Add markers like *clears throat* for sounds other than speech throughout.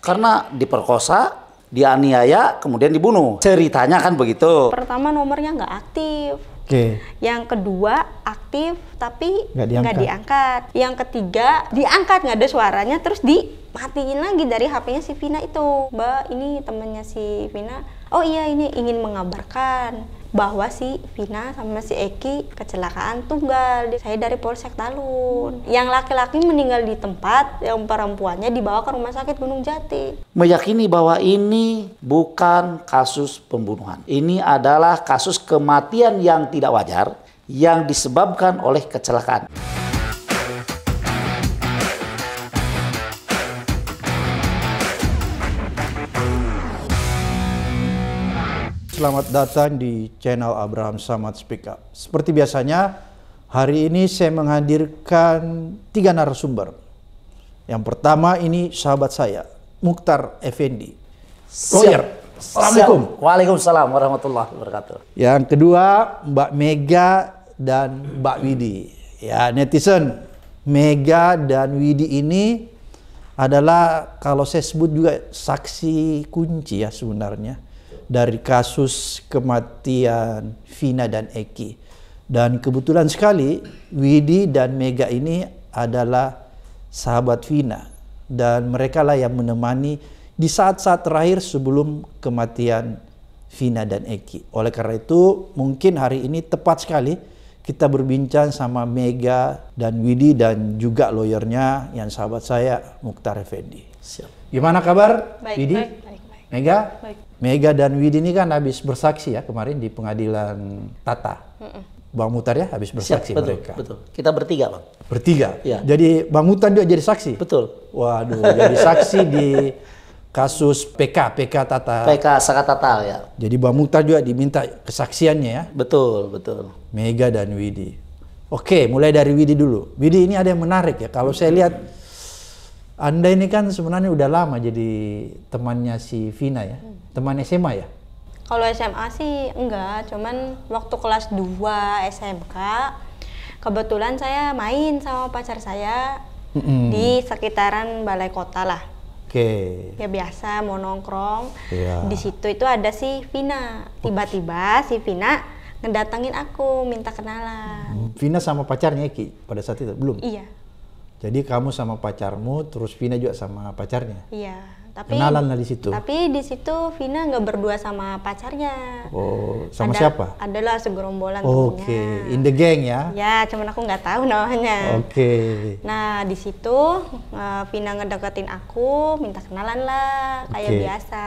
Karena diperkosa, dianiaya, kemudian dibunuh. Ceritanya kan begitu. Pertama nomornya nggak aktif. Okay. Yang kedua aktif tapi nggak diangkat. diangkat. Yang ketiga diangkat nggak ada suaranya terus dimatiin lagi dari HP-nya si Vina itu. Mbak ini temennya si Vina. Oh iya ini ingin mengabarkan bahwa si Vina sama si Eki kecelakaan tunggal. Saya dari Polsek Talun. Hmm. Yang laki-laki meninggal di tempat, yang perempuannya dibawa ke rumah sakit Gunung Jati. Meyakini bahwa ini bukan kasus pembunuhan. Ini adalah kasus kematian yang tidak wajar yang disebabkan oleh kecelakaan. selamat datang di channel Abraham Samad Speak Up. Seperti biasanya, hari ini saya menghadirkan tiga narasumber. Yang pertama ini sahabat saya, Mukhtar Effendi, lawyer. Assalamualaikum. Waalaikumsalam warahmatullahi wabarakatuh. Yang kedua, Mbak Mega dan Mbak Widi. Ya, netizen, Mega dan Widi ini adalah kalau saya sebut juga saksi kunci ya sebenarnya dari kasus kematian Vina dan Eki. Dan kebetulan sekali Widi dan Mega ini adalah sahabat Vina dan mereka lah yang menemani di saat-saat terakhir sebelum kematian Vina dan Eki. Oleh karena itu mungkin hari ini tepat sekali kita berbincang sama Mega dan Widi dan juga lawyernya yang sahabat saya Mukhtar Effendi. Siap. Gimana kabar baik, Widi? Baik, baik, baik. Mega? Baik. Mega dan Widi ini kan habis bersaksi ya kemarin di pengadilan Tata. Mm-mm. Bang Mutar ya habis bersaksi Siap, betul, mereka. Betul. Kita bertiga, Bang. Bertiga. Ya. Jadi Bang Mutar juga jadi saksi. Betul. Waduh, jadi saksi *laughs* di kasus PK, PK Tata. PK Saka Tata ya. Jadi Bang Mutar juga diminta kesaksiannya ya. Betul, betul. Mega dan Widi. Oke, mulai dari Widi dulu. Widi ini ada yang menarik ya. Kalau saya lihat Anda ini kan sebenarnya udah lama jadi temannya si Vina ya. Hmm teman SMA ya kalau SMA sih enggak cuman waktu kelas 2 SMK kebetulan saya main sama pacar saya mm -hmm. di sekitaran balai kota lah oke okay. ya biasa mau nongkrong yeah. di situ itu ada si Vina tiba-tiba si Vina ngedatengin aku minta kenalan. Vina sama pacarnya Ki pada saat itu belum. Iya. Jadi kamu sama pacarmu, terus Vina juga sama pacarnya. Iya. Tapi, Kenalan lah di situ. Tapi di situ Vina nggak berdua sama pacarnya. Oh, sama Ada, siapa? Adalah segerombolan oh, Oke, okay. in the gang ya? Ya, cuman aku nggak tahu namanya. Oke. Okay. Nah di situ eh, Vina ngedeketin aku, minta kenalan lah, kayak okay. biasa.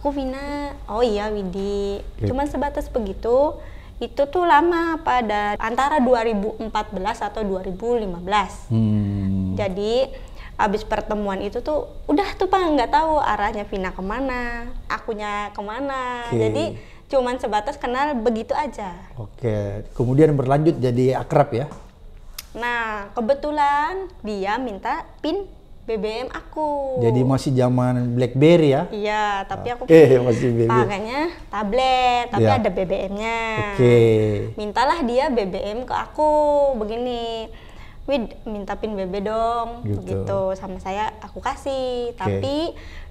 Aku Vina, oh iya Widi, okay. cuman sebatas begitu itu tuh lama pada antara 2014 atau 2015. Hmm. Jadi abis pertemuan itu tuh udah tuh pak nggak tahu arahnya Vina kemana, akunya kemana. Okay. Jadi cuman sebatas kenal begitu aja. Oke, kemudian berlanjut jadi akrab ya? Nah kebetulan dia minta pin BBM aku. Jadi masih zaman BlackBerry ya? Iya, tapi aku okay, *laughs* masih BBM. pakainya tablet, tapi yeah. ada BBM-nya. Oke. Okay. Mintalah dia BBM ke aku begini. Wid minta pin BB dong gitu. gitu sama saya aku kasih okay. tapi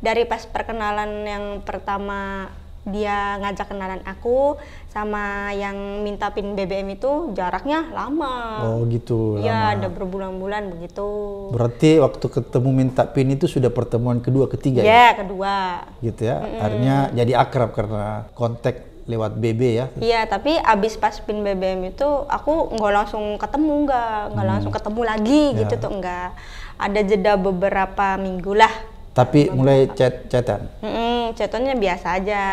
dari pas perkenalan yang pertama dia ngajak kenalan aku sama yang minta pin BBM itu jaraknya lama. Oh gitu. Iya, ada berbulan-bulan begitu. Berarti waktu ketemu minta pin itu sudah pertemuan kedua ketiga ya? Iya, kedua. Gitu ya. Mm -hmm. Akhirnya jadi akrab karena kontak lewat BB ya? Iya, tapi abis pas pin BBM itu aku nggak langsung ketemu nggak, nggak hmm. langsung ketemu lagi ya. gitu tuh nggak. Ada jeda beberapa minggu lah. Tapi beberapa. mulai chat chatan? Mm chatannya biasa aja.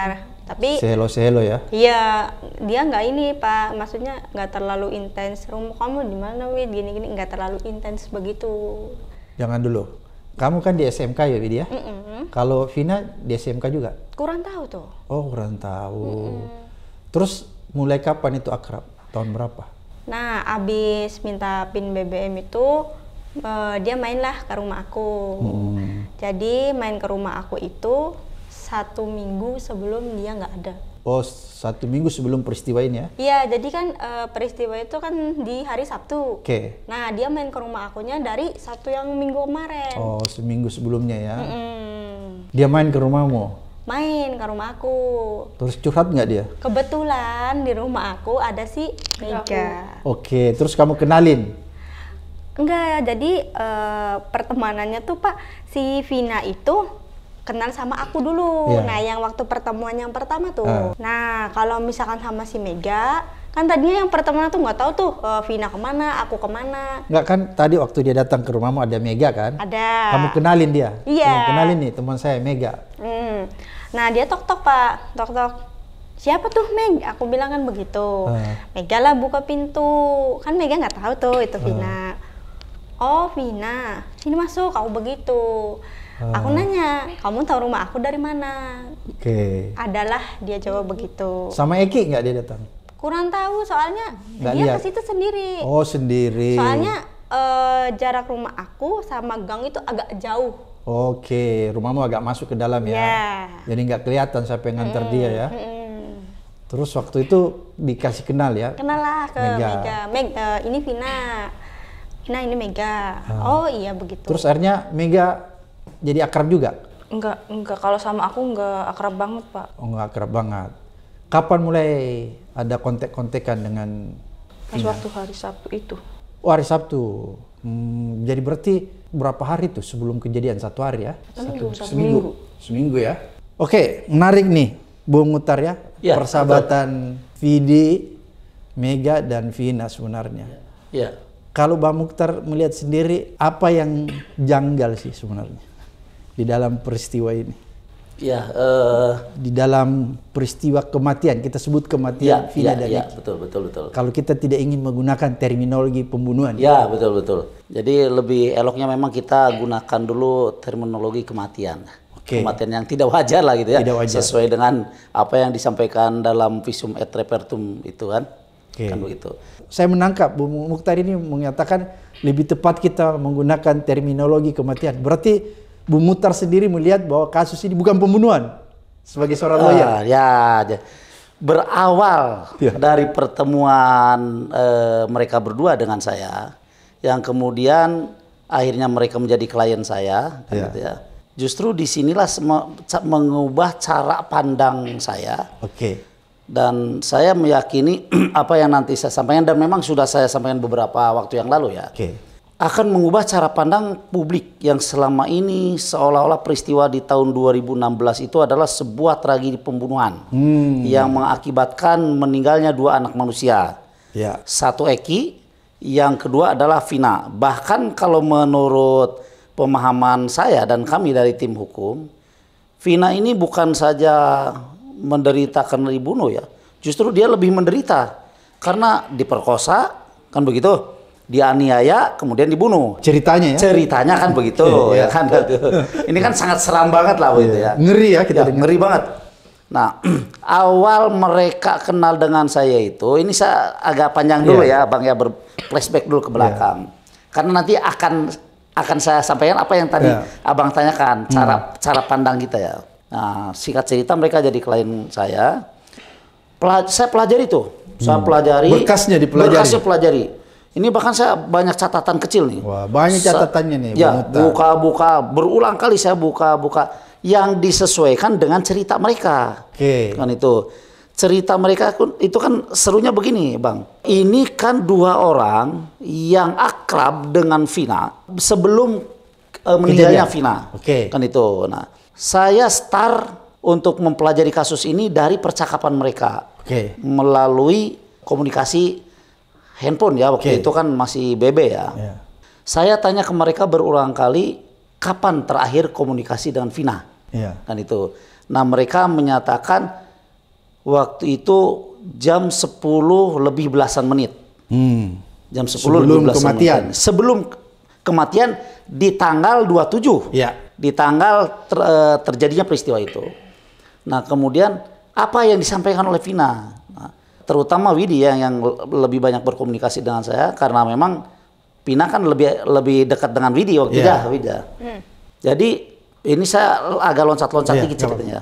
Tapi sehelo sehelo ya? Iya, dia nggak ini pak, maksudnya nggak terlalu intens. Rumah kamu di mana, Wid? Gini-gini nggak terlalu intens begitu. Jangan dulu. Kamu kan di SMK ya, Widya? Mm -mm. Kalau Vina di SMK juga? Kurang tahu tuh. Oh, kurang tahu. Mm -mm. Terus mulai kapan itu akrab? Tahun berapa? Nah, abis minta pin BBM itu uh, dia mainlah ke rumah aku. Mm. Jadi main ke rumah aku itu satu minggu sebelum dia nggak ada. Oh, satu minggu sebelum peristiwa ini ya? Iya, jadi kan e, peristiwa itu kan di hari Sabtu. Oke. Okay. Nah, dia main ke rumah akunya dari satu yang minggu kemarin. Oh, seminggu sebelumnya ya? Mm -mm. Dia main ke rumahmu? main ke rumah aku. Terus curhat nggak dia? Kebetulan di rumah aku ada si Mega. Oke, terus kamu kenalin? Enggak, jadi uh, pertemanannya tuh Pak, si Vina itu kenal sama aku dulu. Yeah. Nah, yang waktu pertemuan yang pertama tuh. Uh. Nah, kalau misalkan sama si Mega, kan tadinya yang pertemuan tuh nggak tahu tuh uh, Vina kemana, aku kemana. Nggak kan? Tadi waktu dia datang ke rumahmu ada Mega kan? Ada. Kamu kenalin dia? Iya. Yeah. Kenalin nih teman saya Mega. Hmm. Nah, dia tok tok pak, tok tok. Siapa tuh Meg? Aku bilang kan begitu. Uh. Mega lah buka pintu. Kan Mega nggak tahu tuh itu Vina. Uh oh Vina sini masuk aku begitu hmm. aku nanya kamu tahu rumah aku dari mana oke okay. adalah dia jawab begitu sama Eki nggak dia datang kurang tahu soalnya gak dia ke situ sendiri oh sendiri soalnya uh, jarak rumah aku sama gang itu agak jauh Oke, rumahmu agak masuk ke dalam ya. Yeah. Jadi nggak kelihatan siapa yang nganter hmm. dia ya. hmm. Terus waktu itu dikasih kenal ya. Kenal lah ke Mega. Mega. Meg, uh, ini Vina. Nah ini Mega. hmm. Oh iya begitu. Terus akhirnya Mega jadi akrab juga? Enggak, enggak. Kalau sama aku enggak akrab banget Pak. Oh enggak akrab banget. Kapan mulai ada kontak-kontakan dengan Pas waktu hari Sabtu itu. Oh hari Sabtu. Hmm, jadi berarti berapa hari tuh sebelum kejadian? Satu hari ya? satu, Satu, seminggu. seminggu. Seminggu ya. Oke, menarik nih Bung Utar ya. ya Persahabatan Vidi, Mega, dan Vina sebenarnya. ya kalau Mbak Mukhtar melihat sendiri apa yang janggal sih sebenarnya di dalam peristiwa ini? Ya, uh, di dalam peristiwa kematian kita sebut kematian ya, ya, ya, betul betul betul. Kalau kita tidak ingin menggunakan terminologi pembunuhan. Ya, betul betul. Jadi lebih eloknya memang kita gunakan dulu terminologi kematian okay. kematian yang tidak wajar lah gitu ya. Tidak wajar. Sesuai dengan apa yang disampaikan dalam visum et repertum itu kan. Okay. kalau itu. Saya menangkap Bu Mukhtar ini mengatakan lebih tepat kita menggunakan terminologi kematian. Berarti Bu Mukhtar sendiri melihat bahwa kasus ini bukan pembunuhan sebagai seorang lawyer. Uh, ya, ya, berawal ya. dari pertemuan uh, mereka berdua dengan saya, yang kemudian akhirnya mereka menjadi klien saya, kan ya. gitu ya justru disinilah mengubah cara pandang saya okay dan saya meyakini *clears throat* apa yang nanti saya sampaikan dan memang sudah saya sampaikan beberapa waktu yang lalu ya okay. akan mengubah cara pandang publik yang selama ini seolah-olah peristiwa di tahun 2016 itu adalah sebuah tragedi pembunuhan hmm. yang mengakibatkan meninggalnya dua anak manusia yeah. satu Eki yang kedua adalah Vina bahkan kalau menurut pemahaman saya dan kami dari tim hukum Vina ini bukan saja menderita karena dibunuh ya. Justru dia lebih menderita karena diperkosa kan begitu dianiaya kemudian dibunuh ceritanya ya ceritanya kan begitu yeah, yeah. ya kan *laughs* ini kan sangat seram banget lah begitu iya. ya ngeri ya kita ya, ngeri banget nah *clears throat* awal mereka kenal dengan saya itu ini saya agak panjang dulu iya. ya bang ya berflashback dulu ke belakang iya. karena nanti akan akan saya sampaikan apa yang tadi abang tanyakan cara hmm. cara pandang kita ya Nah, singkat cerita mereka jadi klien saya. saya pelajari tuh, saya hmm. pelajari. Berkasnya dipelajari. Berkasnya pelajari. Ini bahkan saya banyak catatan kecil nih. Wah, banyak catatannya nih. Ya, buka-buka berulang kali saya buka-buka yang disesuaikan dengan cerita mereka. Oke. Okay. Kan itu cerita mereka kan, itu kan serunya begini, Bang. Ini kan dua orang yang akrab dengan Vina sebelum uh, meninggalnya Vina. Oke. Okay. Kan itu. Nah, saya start untuk mempelajari kasus ini dari percakapan mereka. Okay. Melalui komunikasi handphone ya waktu okay. itu kan masih BB ya. Yeah. Saya tanya ke mereka berulang kali kapan terakhir komunikasi dengan Vina. Yeah. Kan itu. Nah, mereka menyatakan waktu itu jam 10 lebih belasan menit. Hmm. Jam 10 sebelum lebih belasan kematian. Menit. Sebelum kematian di tanggal 27. Ya. Di tanggal ter, eh, terjadinya peristiwa itu. Nah, kemudian apa yang disampaikan oleh Vina? Nah, terutama Widi ya, yang yang lebih banyak berkomunikasi dengan saya karena memang Vina kan lebih lebih dekat dengan Widi waktu ya. itu, Hmm. Jadi ini saya agak loncat-loncat yeah, dikit ceritanya.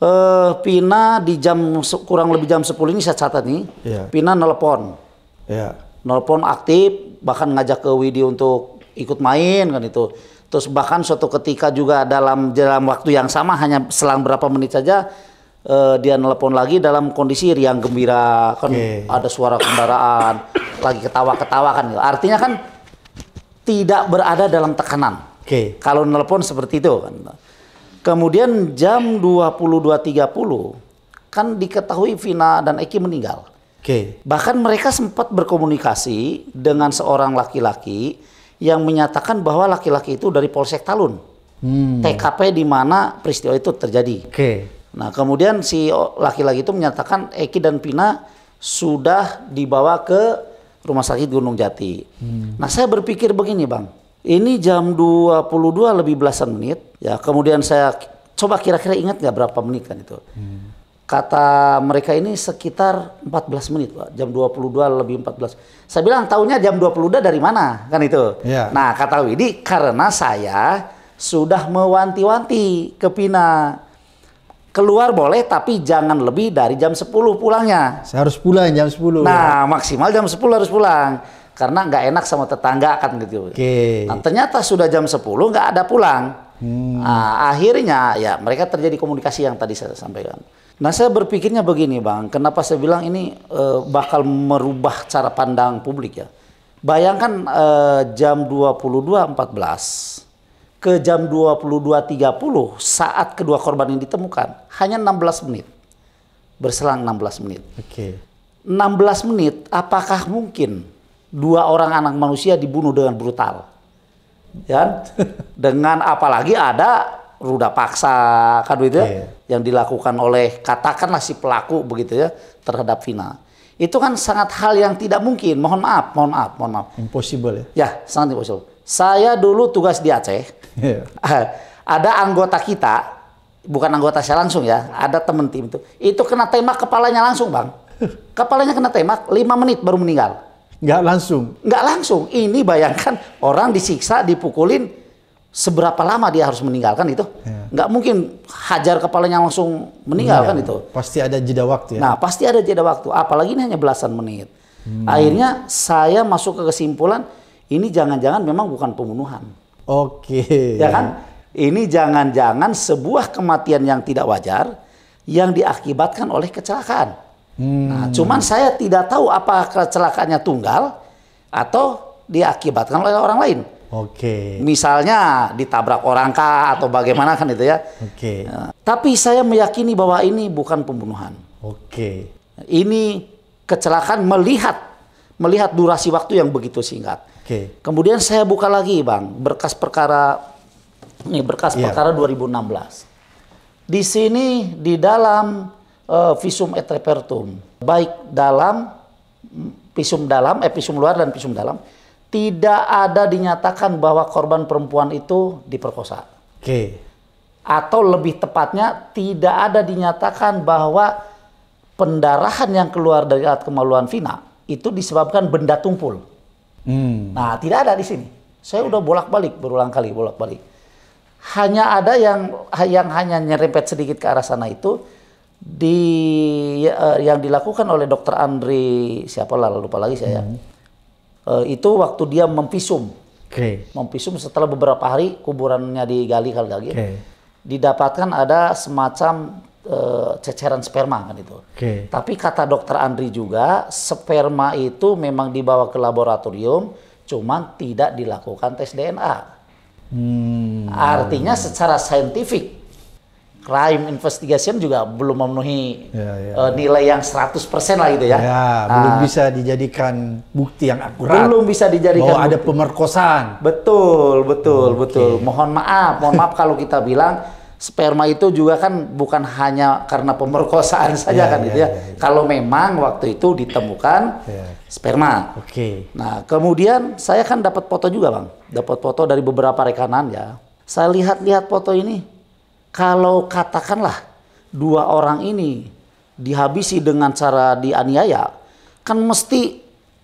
Uh, eh, Pina di jam kurang lebih jam 10 ini saya catat nih. Yeah. Pina nelpon. Yeah nelpon aktif bahkan ngajak ke Widi untuk ikut main kan itu terus bahkan suatu ketika juga dalam dalam waktu yang sama hanya selang berapa menit saja uh, dia nelpon lagi dalam kondisi riang gembira kan okay. ada suara kendaraan lagi ketawa-ketawa kan artinya kan tidak berada dalam tekanan okay. kalau nelpon seperti itu kan kemudian jam 22.30 kan diketahui Vina dan Eki meninggal Oke. Okay. Bahkan mereka sempat berkomunikasi dengan seorang laki-laki yang menyatakan bahwa laki-laki itu dari Polsek Talun. Hmm. TKP di mana peristiwa itu terjadi. Oke. Okay. Nah, kemudian si laki-laki itu menyatakan Eki dan Pina sudah dibawa ke Rumah Sakit Gunung Jati. Hmm. Nah, saya berpikir begini, Bang. Ini jam 22 lebih belasan menit. Ya, kemudian saya coba kira-kira ingat nggak berapa menit kan itu. Hmm. Kata mereka ini sekitar 14 menit, Pak. Jam 22 lebih 14. Saya bilang tahunya jam 22 dari mana? Kan itu. Yeah. Nah, kata Widi karena saya sudah mewanti-wanti ke Pina. Keluar boleh tapi jangan lebih dari jam 10 pulangnya. Saya harus pulang jam 10. Nah, ya. maksimal jam 10 harus pulang. Karena nggak enak sama tetangga kan gitu. Oke. Okay. Nah, ternyata sudah jam 10 nggak ada pulang. Hmm. Nah, akhirnya ya mereka terjadi komunikasi yang tadi saya sampaikan. Nah saya berpikirnya begini bang, kenapa saya bilang ini uh, bakal merubah cara pandang publik ya. Bayangkan uh, jam 22.14 ke jam 22.30 saat kedua korban ini ditemukan hanya 16 menit. Berselang 16 menit. Oke. Okay. 16 menit apakah mungkin dua orang anak manusia dibunuh dengan brutal? Ya. *laughs* Dengan apalagi ada ruda paksa kan begitu yeah. Iya. yang dilakukan oleh katakanlah si pelaku begitu ya terhadap Vina. Itu kan sangat hal yang tidak mungkin. Mohon maaf, mohon maaf, mohon maaf. Impossible ya. Ya, sangat impossible. Saya dulu tugas di Aceh. Yeah. *laughs* ada anggota kita, bukan anggota saya langsung ya, ada teman tim itu. Itu kena tembak kepalanya langsung, Bang. *laughs* Kepalanya kena tembak lima menit baru meninggal. Nggak langsung. Nggak langsung. Ini bayangkan orang disiksa, dipukulin seberapa lama dia harus meninggalkan itu? Ya. Nggak mungkin hajar kepalanya langsung meninggalkan ya, itu. Pasti ada jeda waktu ya. Nah, pasti ada jeda waktu. Apalagi ini hanya belasan menit. Hmm. Akhirnya saya masuk ke kesimpulan ini jangan-jangan memang bukan pembunuhan. Oke. Okay. Ya kan? Ini jangan-jangan sebuah kematian yang tidak wajar yang diakibatkan oleh kecelakaan. Nah, hmm. Nah, cuman saya tidak tahu apa kecelakaannya tunggal atau diakibatkan oleh orang lain. Oke. Okay. Misalnya ditabrak orang kah atau bagaimana kan itu ya. Oke. Okay. Ya. Nah, tapi saya meyakini bahwa ini bukan pembunuhan. Oke. Okay. Ini kecelakaan melihat melihat durasi waktu yang begitu singkat. Oke. Kemudian saya buka lagi, Bang, berkas perkara ini berkas yeah. perkara 2016. Di sini di dalam uh, visum et repertum, baik dalam mm, visum dalam, eh luar dan visum dalam tidak ada dinyatakan bahwa korban perempuan itu diperkosa. Oke. Atau lebih tepatnya tidak ada dinyatakan bahwa pendarahan yang keluar dari alat kemaluan Vina itu disebabkan benda tumpul. Hmm. Nah, tidak ada di sini. Saya udah bolak-balik berulang kali bolak-balik. Hanya ada yang yang hanya nyerempet sedikit ke arah sana itu di uh, yang dilakukan oleh dokter Andri siapa lah lupa lagi saya. Hmm uh, itu waktu dia memvisum. Okay. Memvisum setelah beberapa hari kuburannya digali kali lagi. Gitu. Okay. Didapatkan ada semacam uh, ceceran sperma kan itu. Okay. Tapi kata dokter Andri juga sperma itu memang dibawa ke laboratorium cuman tidak dilakukan tes DNA. Hmm. Artinya secara saintifik crime investigation juga belum memenuhi ya, ya, uh, nilai yang 100% lah gitu ya. ya nah, belum bisa dijadikan bukti yang akurat. Belum bisa dijadikan bahwa bukti. ada pemerkosaan. Betul, betul, okay. betul. Mohon maaf, mohon maaf kalau kita bilang sperma itu juga kan bukan hanya karena pemerkosaan ya, saja ya, kan ya, gitu ya. ya. ya. Kalau memang waktu itu ditemukan ya. sperma. Oke. Okay. Nah, kemudian saya kan dapat foto juga, Bang. Dapat foto dari beberapa rekanan ya. Saya lihat-lihat foto ini kalau katakanlah dua orang ini dihabisi dengan cara dianiaya, kan mesti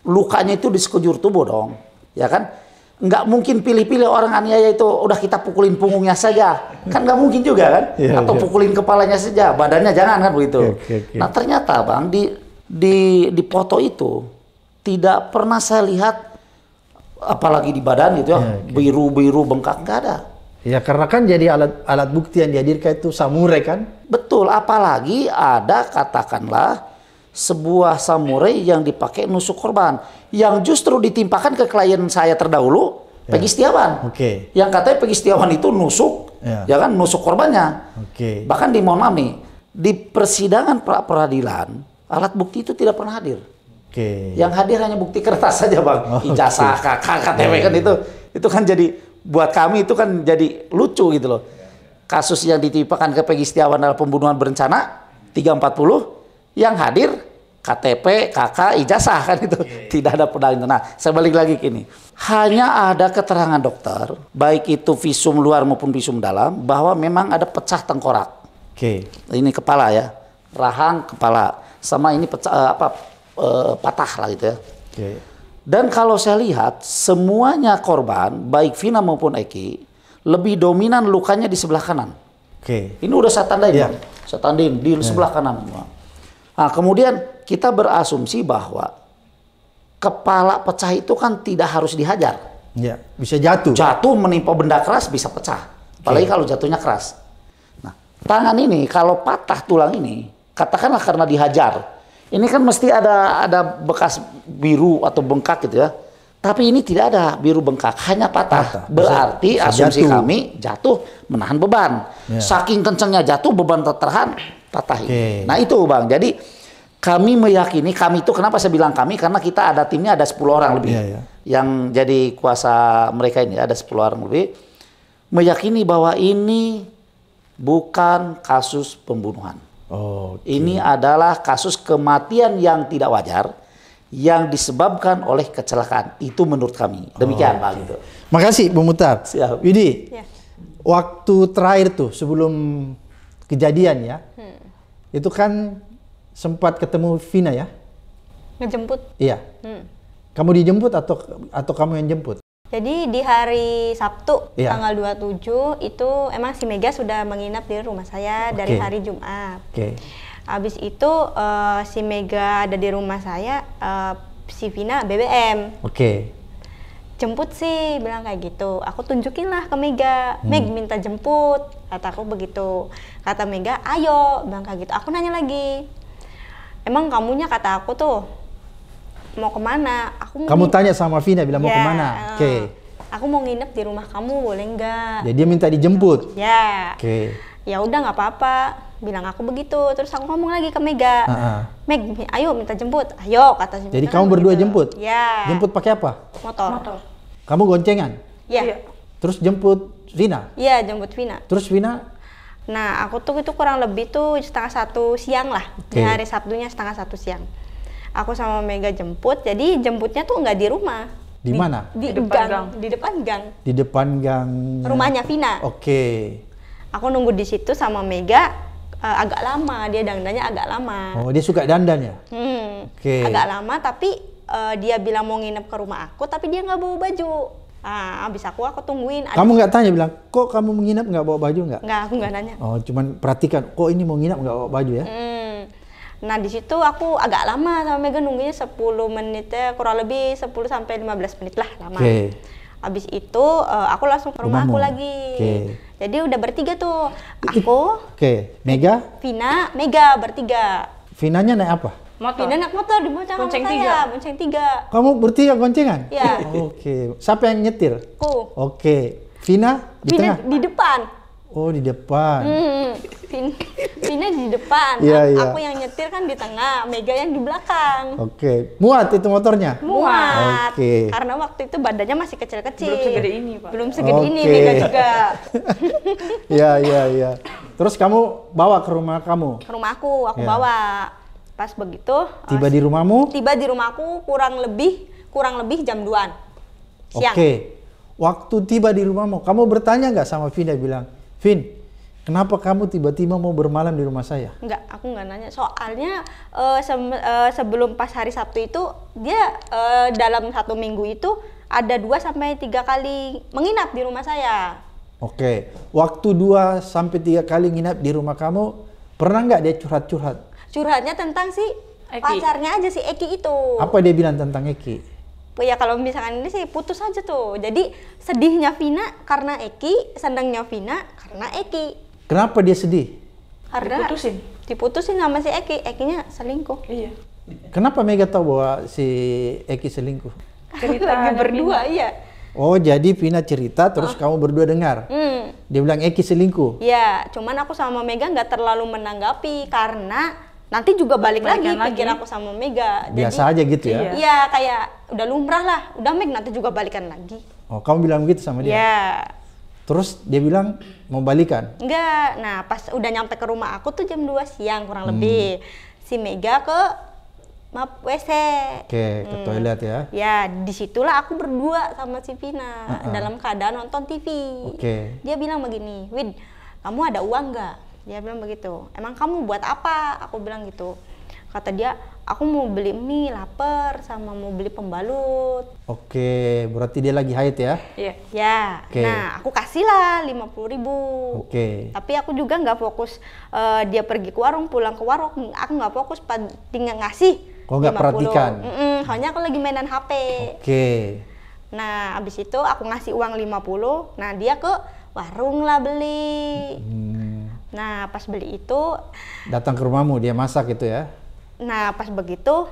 lukanya itu di sekujur tubuh dong, ya kan? Enggak mungkin pilih-pilih orang aniaya itu udah kita pukulin punggungnya saja, kan enggak mungkin juga kan? *laughs* Yeah, Atau yeah. pukulin kepalanya saja, badannya jangan kan begitu. Okay, okay. Nah ternyata bang di di di foto itu tidak pernah saya lihat apalagi di badan gitu ya iya, biru-biru bengkak nggak ada Ya karena kan jadi alat alat bukti yang dihadirkan itu samurai kan? Betul, apalagi ada katakanlah sebuah samurai yang dipakai nusuk korban yang justru ditimpakan ke klien saya terdahulu ya. Pegi Setiawan. Oke. Okay. Yang katanya Pegi Setiawan itu nusuk, ya, ya kan nusuk korbannya. Oke. Okay. Bahkan di mohon mami di persidangan pra peradilan alat bukti itu tidak pernah hadir. Oke. Okay. Yang hadir hanya bukti kertas saja bang, oh, ijazah, okay. KK, ya, KTP yeah. kan ya. itu itu kan jadi buat kami itu kan jadi lucu gitu loh. Kasus yang ditipakan ke Peggy Setiawan adalah pembunuhan berencana 340 yang hadir KTP, KK, ijazah kan itu iya, iya. tidak ada pedalnya. Nah, saya balik lagi kini Hanya ada keterangan dokter, baik itu visum luar maupun visum dalam, bahwa memang ada pecah tengkorak. Oke. Ini kepala ya, rahang kepala, sama ini pecah eh, apa eh, patah lah gitu ya. Okay. Dan kalau saya lihat semuanya korban baik Vina maupun Eki lebih dominan lukanya di sebelah kanan. Oke. Okay. Ini udah saya tandain, yeah. saya tandain di yeah. sebelah kanan. Nah, kemudian kita berasumsi bahwa kepala pecah itu kan tidak harus dihajar. Ya, bisa jatuh. Jatuh menimpa benda keras bisa pecah. Apalagi okay. kalau jatuhnya keras. Nah, tangan ini kalau patah tulang ini, katakanlah karena dihajar, ini kan mesti ada ada bekas biru atau bengkak gitu ya. Tapi ini tidak ada biru bengkak, hanya patah. patah. Berarti bisa, asumsi jatuh. kami jatuh menahan beban. Ya. Saking kencengnya jatuh beban tertahan patah. Okay. Nah itu bang. Jadi kami meyakini kami itu kenapa saya bilang kami karena kita ada timnya ada 10 orang lebih ya, ya. yang jadi kuasa mereka ini ada 10 orang lebih meyakini bahwa ini bukan kasus pembunuhan okay. Ini adalah kasus kematian yang tidak wajar yang disebabkan oleh kecelakaan. Itu menurut kami. Demikian oh, Pak okay. Makasih Bu Mutar. Siap. Yudi. Ya. Waktu terakhir tuh sebelum kejadian ya. Hmm. Itu kan sempat ketemu Vina ya? Ngejemput. Iya. Hmm. Kamu dijemput atau atau kamu yang jemput? Jadi di hari Sabtu yeah. tanggal 27 itu emang si Mega sudah menginap di rumah saya okay. dari hari Jumat. Oke. Okay. Abis itu uh, si Mega ada di rumah saya, uh, si Vina BBM. Oke. Okay. Jemput sih bilang kayak gitu. Aku tunjukin lah ke Mega. Hmm. Meg minta jemput. Kataku begitu. Kata Mega, ayo bilang kayak gitu. Aku nanya lagi. Emang kamunya kata aku tuh mau kemana aku mau kamu nginep. tanya sama Vina bilang yeah, mau ya, kemana eh, oke okay. aku mau nginep di rumah kamu boleh nggak jadi dia minta dijemput ya yeah. oke okay. ya udah nggak apa-apa bilang aku begitu terus aku ngomong lagi ke Mega uh -huh. Meg ayo minta jemput ayo kata jadi kamu kan berdua begitu. jemput ya yeah. jemput pakai apa motor motor kamu goncengan ya yeah. terus jemput Vina iya yeah, jemput Vina terus Vina Nah, aku tuh itu kurang lebih tuh setengah satu siang lah. Okay. Hari Sabtunya setengah satu siang aku sama Mega jemput jadi jemputnya tuh nggak di rumah di, mana di, di depan gang. gang di depan gang di depan gang rumahnya Vina oke okay. aku nunggu di situ sama Mega uh, agak lama dia dandannya agak lama oh dia suka dandan ya hmm, oke okay. agak lama tapi uh, dia bilang mau nginep ke rumah aku tapi dia nggak bawa baju Ah, abis aku aku tungguin. Kamu nggak tanya bilang, kok kamu menginap nggak bawa baju nggak? Nggak, aku nggak nanya. Oh, cuman perhatikan, kok ini mau nginap nggak bawa baju ya? Hmm. Nah di situ aku agak lama sama Mega nunggunya 10 menit ya kurang lebih 10 sampai 15 menit lah lama. Okay. Habis itu uh, aku langsung ke rumah Rumahmu. aku lagi. Okay. Jadi udah bertiga tuh aku. Oke, okay. Mega. Vina, Mega bertiga. Vina nya naik apa? Motor. Vina naik motor di bocah Gonceng saya, tiga. bonceng tiga. Kamu bertiga goncengan? Iya. Oke. Okay. Siapa yang nyetir? Aku. Oke. Okay. Vina di Vina tengah. di depan. Oh di depan. Hmm, di depan. yeah, aku, yeah. yang nyetir kan di tengah, Mega yang di belakang. Oke, okay. muat itu motornya. Muat. Oke. Okay. Karena waktu itu badannya masih kecil-kecil. Belum segede ini pak. Belum segede okay. ini Mega juga. *laughs* Iya iya iya. Terus kamu bawa ke rumah kamu? Ke rumah aku, aku yeah. bawa. Pas begitu. Eh, tiba oh, di rumahmu? Tiba di rumahku kurang lebih kurang lebih jam 2 Oke. Okay. Waktu tiba di rumahmu, kamu bertanya nggak sama Vina bilang, Vin, Kenapa kamu tiba-tiba mau bermalam di rumah saya? Enggak, aku nggak nanya. Soalnya uh, eh, se uh, eh, sebelum pas hari Sabtu itu dia uh, dalam satu minggu itu ada dua sampai tiga kali menginap di rumah saya. Oke, waktu dua sampai tiga kali nginap di rumah kamu pernah nggak dia curhat-curhat? Curhatnya tentang si Eki. pacarnya aja si Eki itu. Apa dia bilang tentang Eki? ya kalau misalkan ini sih putus aja tuh. Jadi sedihnya Vina karena Eki, senangnya Vina karena Eki. Kenapa dia sedih? Karena diputusin. Diputusin sama si Eki. Ekinya selingkuh. Iya. Kenapa Mega tahu bahwa si Eki selingkuh? Cerita *laughs* lagi berdua, Vina. iya. Oh, jadi Vina cerita terus oh. kamu berdua dengar. Hmm. Dia bilang Eki selingkuh. Iya, cuman aku sama Mega nggak terlalu menanggapi karena nanti juga balik lagi, lagi pikir aku sama Mega. Biasa Jadi, aja gitu ya? Iya, kayak udah lumrah lah. Udah Meg nanti juga balikan lagi. Oh, kamu bilang gitu sama dia? Iya. Terus dia bilang mau balikan? Enggak. Nah, pas udah nyampe ke rumah aku tuh jam 2 siang kurang hmm. lebih. Si Mega ke maaf WC. Oke, okay, ke hmm. toilet ya. Ya, disitulah aku berdua sama si Vina uh -uh. dalam keadaan nonton TV. Oke. Okay. Dia bilang begini, "Win, kamu ada uang nggak?" dia bilang begitu emang kamu buat apa aku bilang gitu kata dia aku mau beli mie lapar sama mau beli pembalut oke berarti dia lagi haid ya iya yeah. ya okay. nah aku kasih lah lima puluh ribu oke tapi aku juga nggak fokus uh, dia pergi ke warung pulang ke warung aku nggak fokus tinggal ngasih kok nggak perhatikan mm -mm, hanya aku lagi mainan hp oke nah abis itu aku ngasih uang 50 nah dia ke warung lah beli hmm Nah, pas beli itu datang ke rumahmu dia masak gitu ya. Nah, pas begitu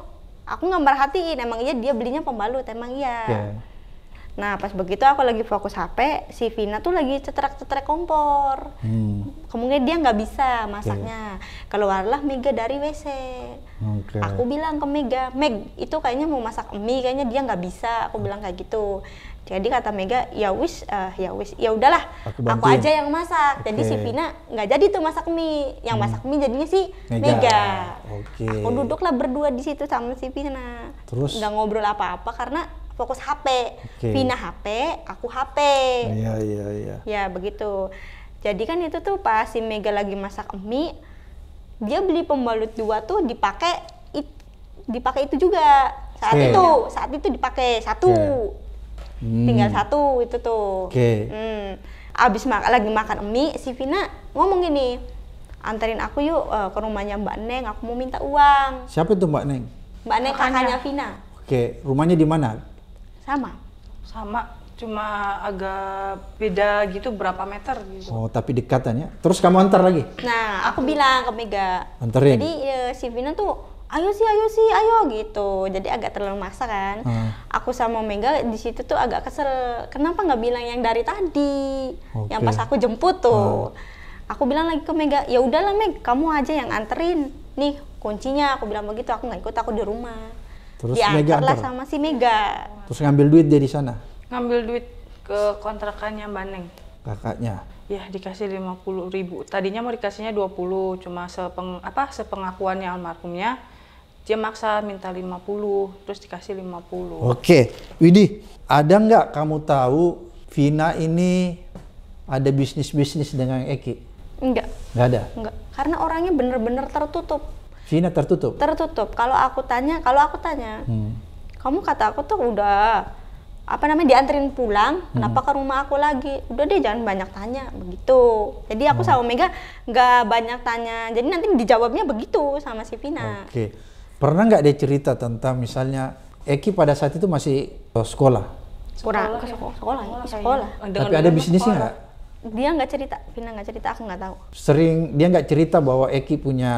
aku nggak merhatiin emang iya dia belinya pembalut emang iya. Okay. Iya. Nah, pas begitu aku lagi fokus HP, si Vina tuh lagi cetrek-cetrek kompor. Hmm. Kemungkinan dia nggak bisa iya. masaknya. Okay. Keluarlah Mega dari WC. Okay. Aku bilang ke Mega, Meg, itu kayaknya mau masak mie, kayaknya dia nggak bisa. Aku bilang kayak gitu jadi kata Mega ya wis uh, ya wis ya udahlah aku, aku aja yang masak okay. jadi si Vina nggak jadi tuh masak mie yang hmm. masak mie jadinya si Mega, Mega. Okay. aku duduklah berdua di situ sama si Vina terus nggak ngobrol apa-apa karena fokus HP okay. Vina HP aku HP iya iya iya ya begitu jadi kan itu tuh pas si Mega lagi masak mie dia beli pembalut dua tuh dipakai dipakai itu juga saat okay. itu saat itu dipakai satu okay hmm. tinggal satu itu tuh. Oke. Okay. Hmm. Abis mak lagi makan mie, si Vina ngomong gini, anterin aku yuk uh, ke rumahnya Mbak Neng, aku mau minta uang. Siapa itu Mbak Neng? Mbak Neng kakaknya, kakaknya Vina. Oke, okay. rumahnya di mana? Sama. Sama, cuma agak beda gitu berapa meter gitu. Oh, tapi dekatannya. Terus kamu antar lagi? Nah, aku bilang ke Mega. Anterin. Jadi uh, si Vina tuh ayo sih ayo sih ayo gitu jadi agak terlalu maksa kan hmm. aku sama Mega di situ tuh agak kesel kenapa nggak bilang yang dari tadi okay. yang pas aku jemput tuh oh. aku bilang lagi ke Mega ya udahlah Meg kamu aja yang anterin nih kuncinya aku bilang begitu aku nggak ikut aku di rumah terus Mega lah sama si Mega terus ngambil duit dari sana ngambil duit ke kontrakannya Mbak Neng kakaknya ya dikasih lima puluh ribu tadinya mau dikasihnya dua puluh, cuma sepeng apa sepengakuannya almarhumnya dia maksa minta 50 terus dikasih 50 oke Widih ada nggak kamu tahu Vina ini ada bisnis-bisnis dengan Eki enggak enggak ada enggak karena orangnya bener-bener tertutup Vina tertutup tertutup kalau aku tanya kalau aku tanya hmm. kamu kata aku tuh udah apa namanya dianterin pulang hmm. kenapa ke rumah aku lagi udah deh jangan banyak tanya begitu jadi aku hmm. sama Mega nggak banyak tanya jadi nanti dijawabnya begitu sama si Vina oke okay. Pernah nggak dia cerita tentang misalnya Eki pada saat itu masih eh, sekolah? sekolah, sekolah, ya. sekolah. sekolah. Ya. Iya. Tapi ada bisnisnya nggak? Dia nggak cerita, Vina nggak cerita, aku nggak tahu. Sering dia nggak cerita bahwa Eki punya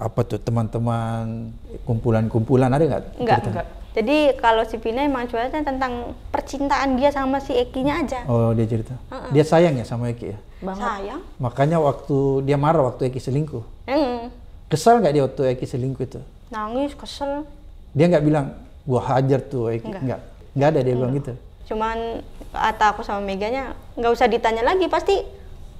apa tuh teman-teman kumpulan-kumpulan ada nggak? Nggak, nggak. Jadi kalau si Vina emang cerita tentang percintaan dia sama si eki aja. Oh dia cerita. Uh -uh. Dia sayang ya sama Eki ya? Banget. Sayang. Makanya waktu dia marah waktu Eki selingkuh. Mm. Kesal nggak dia waktu Eki selingkuh itu? nangis kesel dia nggak bilang gua hajar tuh eh, nggak nggak, nggak ada dia bilang gitu cuman kata aku sama Meganya nggak usah ditanya lagi pasti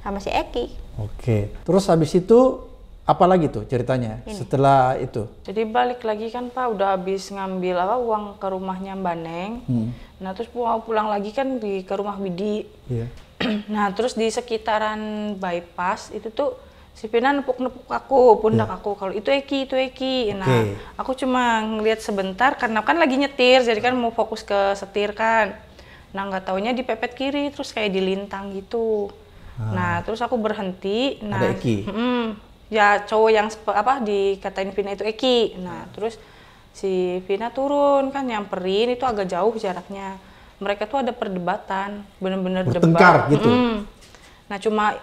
sama si Eki oke terus habis itu apa lagi tuh ceritanya Ini. setelah itu jadi balik lagi kan pak udah habis ngambil apa uang ke rumahnya Mbak Neng hmm. nah terus mau pulang lagi kan di ke rumah Widi yeah. Iya. *clears throat* nah terus di sekitaran bypass itu tuh si Pina nepuk-nepuk aku, pundak yeah. aku. Kalau itu Eki, itu Eki. Nah, aku cuma ngeliat sebentar karena kan lagi nyetir, jadi kan mau fokus ke setir kan. Nah, nggak taunya dipepet kiri, terus kayak di lintang gitu. Ah. Nah, terus aku berhenti. Nah, Ada Eki? Mm, ya cowok yang apa dikatain Vina itu Eki. Nah, hmm. terus si Vina turun kan nyamperin, itu agak jauh jaraknya. Mereka tuh ada perdebatan, bener-bener debat. gitu? Mm. Nah, cuma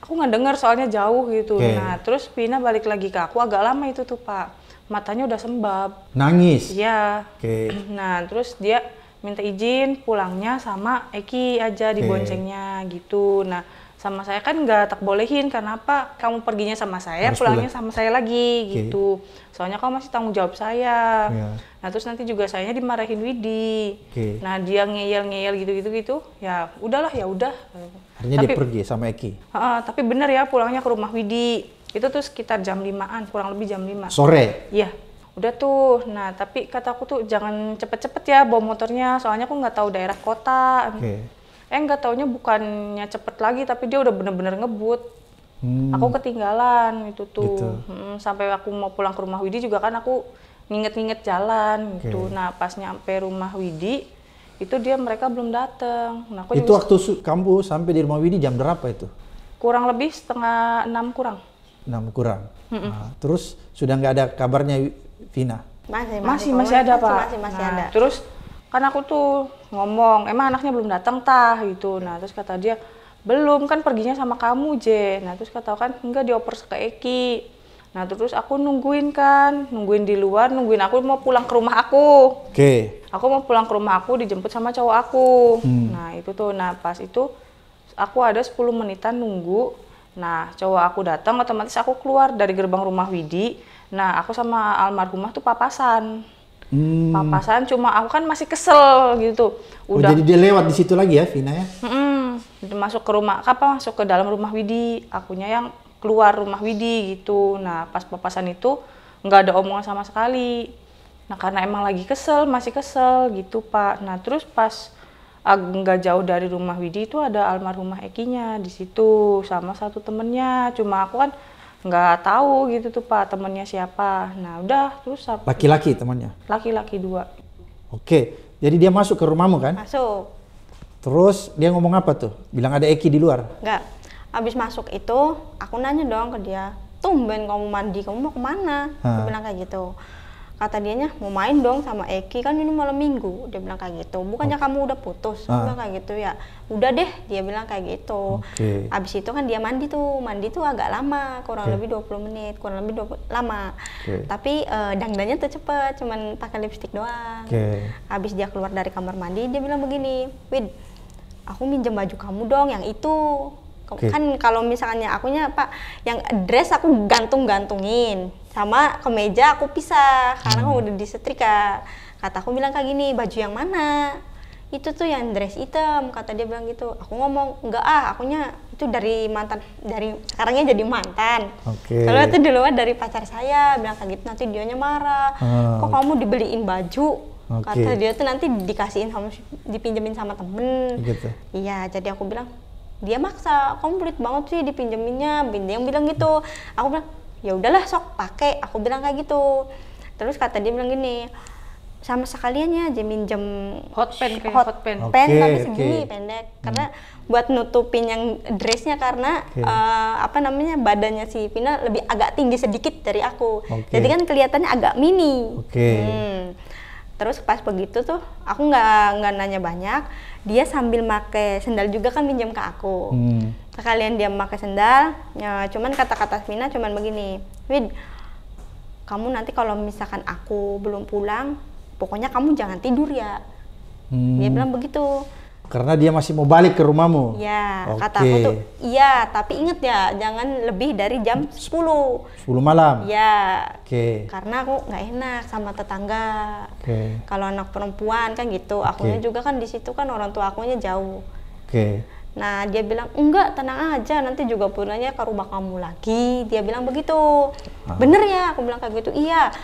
aku nggak dengar soalnya jauh gitu. Okay. Nah, terus Pina balik lagi ke aku agak lama itu tuh Pak. Matanya udah sembab. Nangis. Iya. Oke. Okay. *clears throat* Nah, terus dia minta izin pulangnya sama Eki aja di boncengnya gitu. Nah, sama saya kan nggak tak bolehin karena apa? Kamu perginya sama saya, Harus pulangnya pulang. sama saya lagi okay. gitu. Soalnya kamu masih tanggung jawab saya. Yeah. Nah, terus nanti juga sayanya dimarahin Widi. Okay. Nah, dia ngeyel-ngeyel gitu-gitu gitu. Ya, udahlah ya udah. Akhirnya tapi, dia pergi sama Eki. Uh, tapi bener ya pulangnya ke rumah Widi. Itu tuh sekitar jam 5-an, kurang lebih jam lima Sore? Iya. Udah tuh, nah tapi kataku tuh jangan cepet-cepet ya bawa motornya, soalnya aku nggak tahu daerah kota. Okay. Eh nggak taunya bukannya cepet lagi, tapi dia udah bener-bener ngebut. Hmm. Aku ketinggalan itu tuh. Gitu. Hmm, sampai aku mau pulang ke rumah Widi juga kan aku nginget-nginget jalan okay. gitu. Nah pas nyampe rumah Widi, itu dia mereka belum datang. Nah, aku itu waktu kamu sampai di rumah Widi jam berapa itu? Kurang lebih setengah enam kurang. Enam kurang. Mm -mm. Nah, terus sudah nggak ada kabarnya Vina? Masih masih masih, masih ada pak. Masih masih nah, ada. Terus karena aku tuh ngomong, emang anaknya belum datang tah gitu. Nah terus kata dia belum kan perginya sama kamu J. Nah terus kata kan enggak dioper ke Eki. Nah terus aku nungguin kan, nungguin di luar, nungguin aku mau pulang ke rumah aku. Oke. Okay. Aku mau pulang ke rumah aku dijemput sama cowok aku. Hmm. Nah itu tuh, nah pas itu aku ada 10 menitan nunggu. Nah cowok aku datang, otomatis aku keluar dari gerbang rumah Widi. Nah aku sama almarhumah tuh papasan. Hmm. Papasan cuma aku kan masih kesel gitu. Oh, Udah. Oh, jadi dia lewat di situ lagi ya Vina ya? Mm Masuk ke rumah, apa masuk ke dalam rumah Widi. Akunya yang keluar rumah Widi gitu nah pas papasan itu nggak ada omongan sama sekali nah karena emang lagi kesel masih kesel gitu pak nah terus pas nggak jauh dari rumah Widi itu ada almarhumah Ekinya di situ sama satu temennya cuma aku kan nggak tahu gitu tuh pak temennya siapa nah udah terus apa? laki-laki temennya? laki-laki dua oke jadi dia masuk ke rumahmu kan masuk terus dia ngomong apa tuh bilang ada Eki di luar Enggak, Habis masuk itu aku nanya dong ke dia, tumben kamu mandi, kamu mau kemana? Hmm. dia bilang kayak gitu. Kata dianya mau main dong sama Eki kan ini malam minggu. Dia bilang kayak gitu. Bukannya okay. kamu udah putus? dia bilang kayak gitu ya. Udah deh, dia bilang kayak gitu. Okay. Abis itu kan dia mandi tuh. Mandi tuh agak lama, kurang okay. lebih 20 menit, kurang lebih 20 lama. Okay. Tapi uh, eh, dangdannya tuh cepet, cuman pakai lipstick doang. Okay. Abis dia keluar dari kamar mandi, dia bilang begini, "Wid, aku minjem baju kamu dong yang itu." okay. kan kalau misalnya aku akunya pak yang dress aku gantung-gantungin sama kemeja aku pisah karena aku hmm. udah disetrika kata aku bilang kayak gini baju yang mana itu tuh yang dress item kata dia bilang gitu aku ngomong enggak ah akunya itu dari mantan dari sekarangnya jadi mantan okay. kalau itu di luar dari pacar saya bilang kayak gitu nanti dianya marah hmm. kok kamu dibeliin baju okay. kata dia tuh nanti dikasihin sama dipinjemin sama temen gitu. iya jadi aku bilang dia maksa komplit banget sih dipinjeminnya binti yang bilang gitu aku bilang ya udahlah sok pakai aku bilang kayak gitu terus kata dia bilang gini sama sekalian ya dia minjem hot pen kayak hot, hot pen pen okay, tapi segini okay. pendek karena hmm. buat nutupin yang dressnya karena okay. uh, eh, apa namanya badannya si Vina lebih agak tinggi sedikit dari aku okay. jadi kan kelihatannya agak mini okay. hmm. terus pas begitu tuh aku nggak nggak nanya banyak dia sambil pakai sendal juga kan pinjam ke aku hmm. sekalian dia pakai sendal ya, cuman kata-kata Vina cuman begini Wid kamu nanti kalau misalkan aku belum pulang pokoknya kamu jangan tidur ya hmm. dia bilang begitu karena dia masih mau balik ke rumahmu. Iya. okay. kata aku tuh, iya, tapi inget ya, jangan lebih dari jam 10. 10 malam? Iya. Oke. Okay. Karena aku nggak enak sama tetangga. Oke. Okay. Kalau anak perempuan kan gitu, akunya okay. juga kan di situ kan orang tua akunya jauh. Oke. Okay. Nah, dia bilang, enggak, tenang aja, nanti juga pulangnya ke rumah kamu lagi. Dia bilang begitu. Ah. Bener ya? Aku bilang kayak gitu, iya.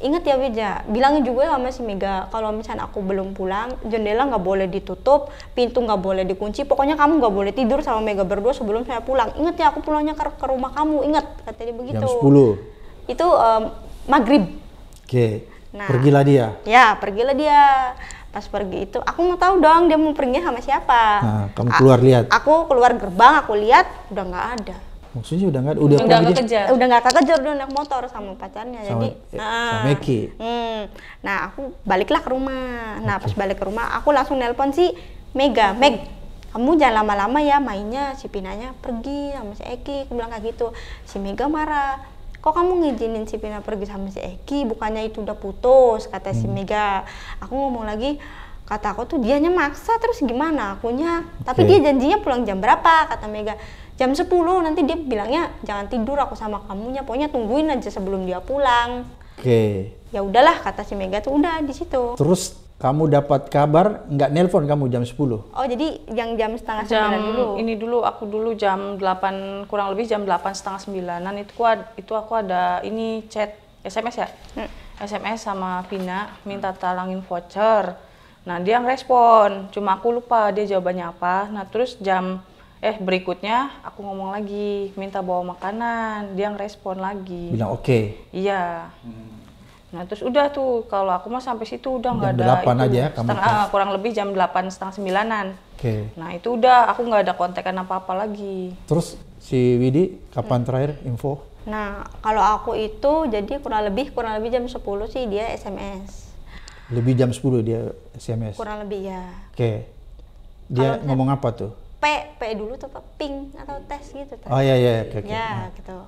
Ingat ya Wija, bilangin juga sama si Mega kalau misalnya aku belum pulang, jendela nggak boleh ditutup, pintu nggak boleh dikunci, pokoknya kamu nggak boleh tidur sama Mega berdua sebelum saya pulang. Ingat ya aku pulangnya ke, ke rumah kamu, ingat katanya begitu. Jam 10. Itu um, maghrib. Oke. Okay. Nah, pergilah dia. Ya, pergilah dia. Pas pergi itu, aku mau tahu dong dia mau pergi sama siapa. Nah, kamu keluar A lihat. Aku keluar gerbang, aku lihat udah nggak ada maksudnya udah nggak udah udah nggak kejar udah nggak kejar udah naik motor sama pacarnya sama, jadi eh, uh, sama Eki hmm, nah aku baliklah ke rumah nah okay. pas balik ke rumah aku langsung nelpon si Mega Meg kamu jangan lama-lama ya mainnya si Pinanya pergi sama si Eki aku bilang kayak gitu si Mega marah kok kamu ngizinin si Pina pergi sama si Eki bukannya itu udah putus kata hmm. si Mega aku ngomong lagi kata aku tuh dianya maksa terus gimana akunya okay. tapi dia janjinya pulang jam berapa kata Mega jam 10 nanti dia bilangnya jangan tidur aku sama kamunya pokoknya tungguin aja sebelum dia pulang oke okay. ya udahlah kata si Mega tuh udah di situ terus kamu dapat kabar nggak nelpon kamu jam 10? Oh jadi yang jam setengah jam dulu? Ini dulu aku dulu jam 8 kurang lebih jam delapan setengah sembilanan itu aku ada, itu aku ada ini chat SMS ya hmm. SMS sama Vina minta talangin voucher. Nah dia yang respon cuma aku lupa dia jawabannya apa. Nah terus jam eh berikutnya aku ngomong lagi minta bawa makanan dia ngerespon lagi bilang oke okay. iya hmm. nah terus udah tuh kalau aku mah sampai situ udah nggak ada delapan aja ya, kamu setengah, pas. kurang lebih jam delapan setengah sembilanan okay. nah itu udah aku nggak ada kontekan apa apa lagi terus si Widi kapan hmm. terakhir info nah kalau aku itu jadi kurang lebih kurang lebih jam 10 sih dia SMS lebih jam 10 dia SMS kurang lebih ya oke okay. dia kalo ngomong apa tuh P P dulu tuh apa pink atau tes gitu tes. oh iya iya okay, iya, okay. ya nah. gitu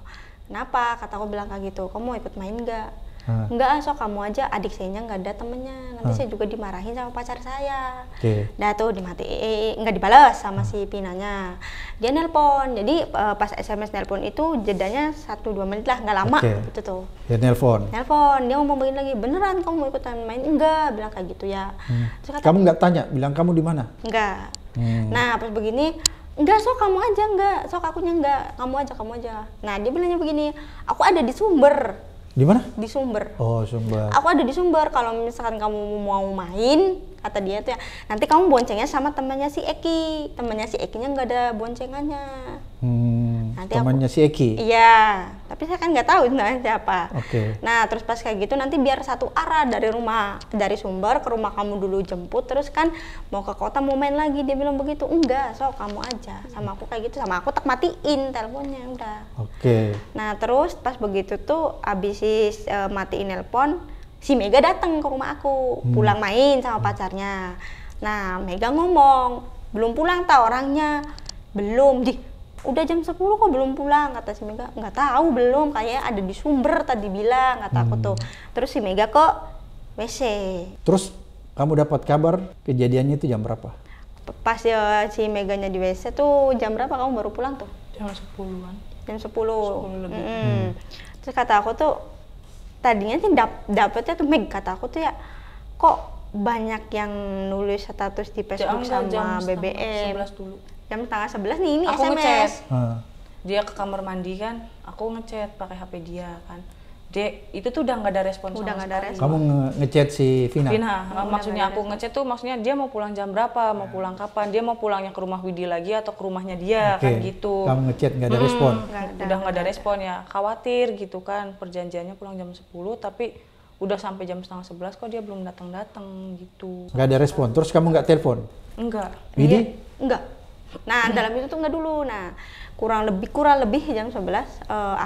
kenapa kata aku bilang kayak gitu kamu mau ikut main nggak hmm. nggak so kamu aja adik saya nggak ada temennya nanti hmm. saya juga dimarahin sama pacar saya okay. dah tuh dimati eh, nggak dibalas sama hmm. si pinanya dia nelpon jadi uh, pas sms nelpon itu jedanya satu dua menit lah nggak lama okay. gitu tuh Dia nelpon nelpon dia ngomong begini lagi beneran kamu mau ikutan main enggak bilang kayak gitu ya hmm. kata, kamu nggak tanya bilang kamu di mana enggak hmm. nah pas begini enggak sok kamu aja enggak sok akunya enggak kamu aja kamu aja nah dia bilangnya begini aku ada di sumber di mana di sumber oh sumber aku ada di sumber kalau misalkan kamu mau main kata dia tuh ya nanti kamu boncengnya sama temannya si Eki temannya si Ekinya enggak ada boncengannya hmm nanti temannya aku, si Eki iya tapi saya kan nggak tahu sebenarnya siapa oke okay. nah terus pas kayak gitu nanti biar satu arah dari rumah dari sumber ke rumah kamu dulu jemput terus kan mau ke kota mau main lagi dia bilang begitu enggak so kamu aja sama aku kayak gitu sama aku tak matiin teleponnya udah oke okay. nah terus pas begitu tuh abis si uh, matiin telepon si Mega datang ke rumah aku hmm. pulang main sama pacarnya nah Mega ngomong belum pulang tau orangnya belum di udah jam 10 kok belum pulang kata si Mega nggak tahu belum kayaknya ada di sumber tadi bilang kata hmm. aku tuh terus si Mega kok WC terus kamu dapat kabar kejadiannya itu jam berapa pas ya si Meganya di WC tuh jam berapa kamu baru pulang tuh jam 10-an jam sepuluh -hmm. hmm. terus kata aku tuh tadinya sih dap dapetnya tuh Meg kata aku tuh ya kok banyak yang nulis status di Facebook jam, sama jam BBM dulu jam tangan sebelas nih ini aku SMS. Ngechat. Dia ke kamar mandi kan, aku ngechat pakai HP dia kan. Dek, itu tuh udah nggak ada respon udah sama ada Respon. Kamu ngechat si Vina? Vina, oh, maksudnya aku ngechat tuh maksudnya dia mau pulang jam berapa, mau iya. pulang kapan, dia mau pulangnya ke rumah Widi lagi atau ke rumahnya dia okay. kan gitu. Kamu ngechat nggak ada hmm, respon? Gak udah nggak ada, ada respon ya, khawatir gitu kan perjanjiannya pulang jam 10 tapi udah sampai jam setengah sebelas kok dia belum datang datang gitu. Nggak ada respon, terus kamu nggak telepon? Enggak. Widi? Enggak. Iya. Nah, hmm. dalam itu tuh nggak dulu. Nah, kurang lebih kurang lebih jam 11 uh, eh,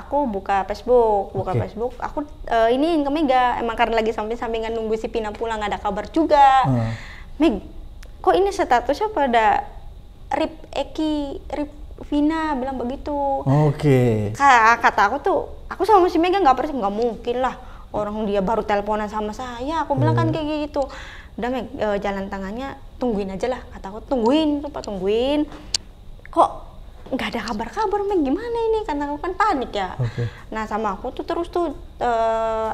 aku buka Facebook, buka okay. Facebook. Aku uh, ini ke Mega emang karena lagi samping-sampingan nunggu si Pina pulang ada kabar juga. Hmm. Meg, kok ini statusnya pada Rip Eki, Rip Vina bilang begitu. Oke. Okay. Kata, aku tuh, aku sama si Mega nggak pernah nggak mungkin lah orang dia baru teleponan sama saya. Aku bilang kan hmm. kan kayak gitu. Udah Meg, uh, jalan tangannya tungguin aja lah kata aku tungguin lupa tungguin kok nggak ada kabar-kabar main gimana ini karena aku kan panik ya okay. nah sama aku tuh terus tuh e,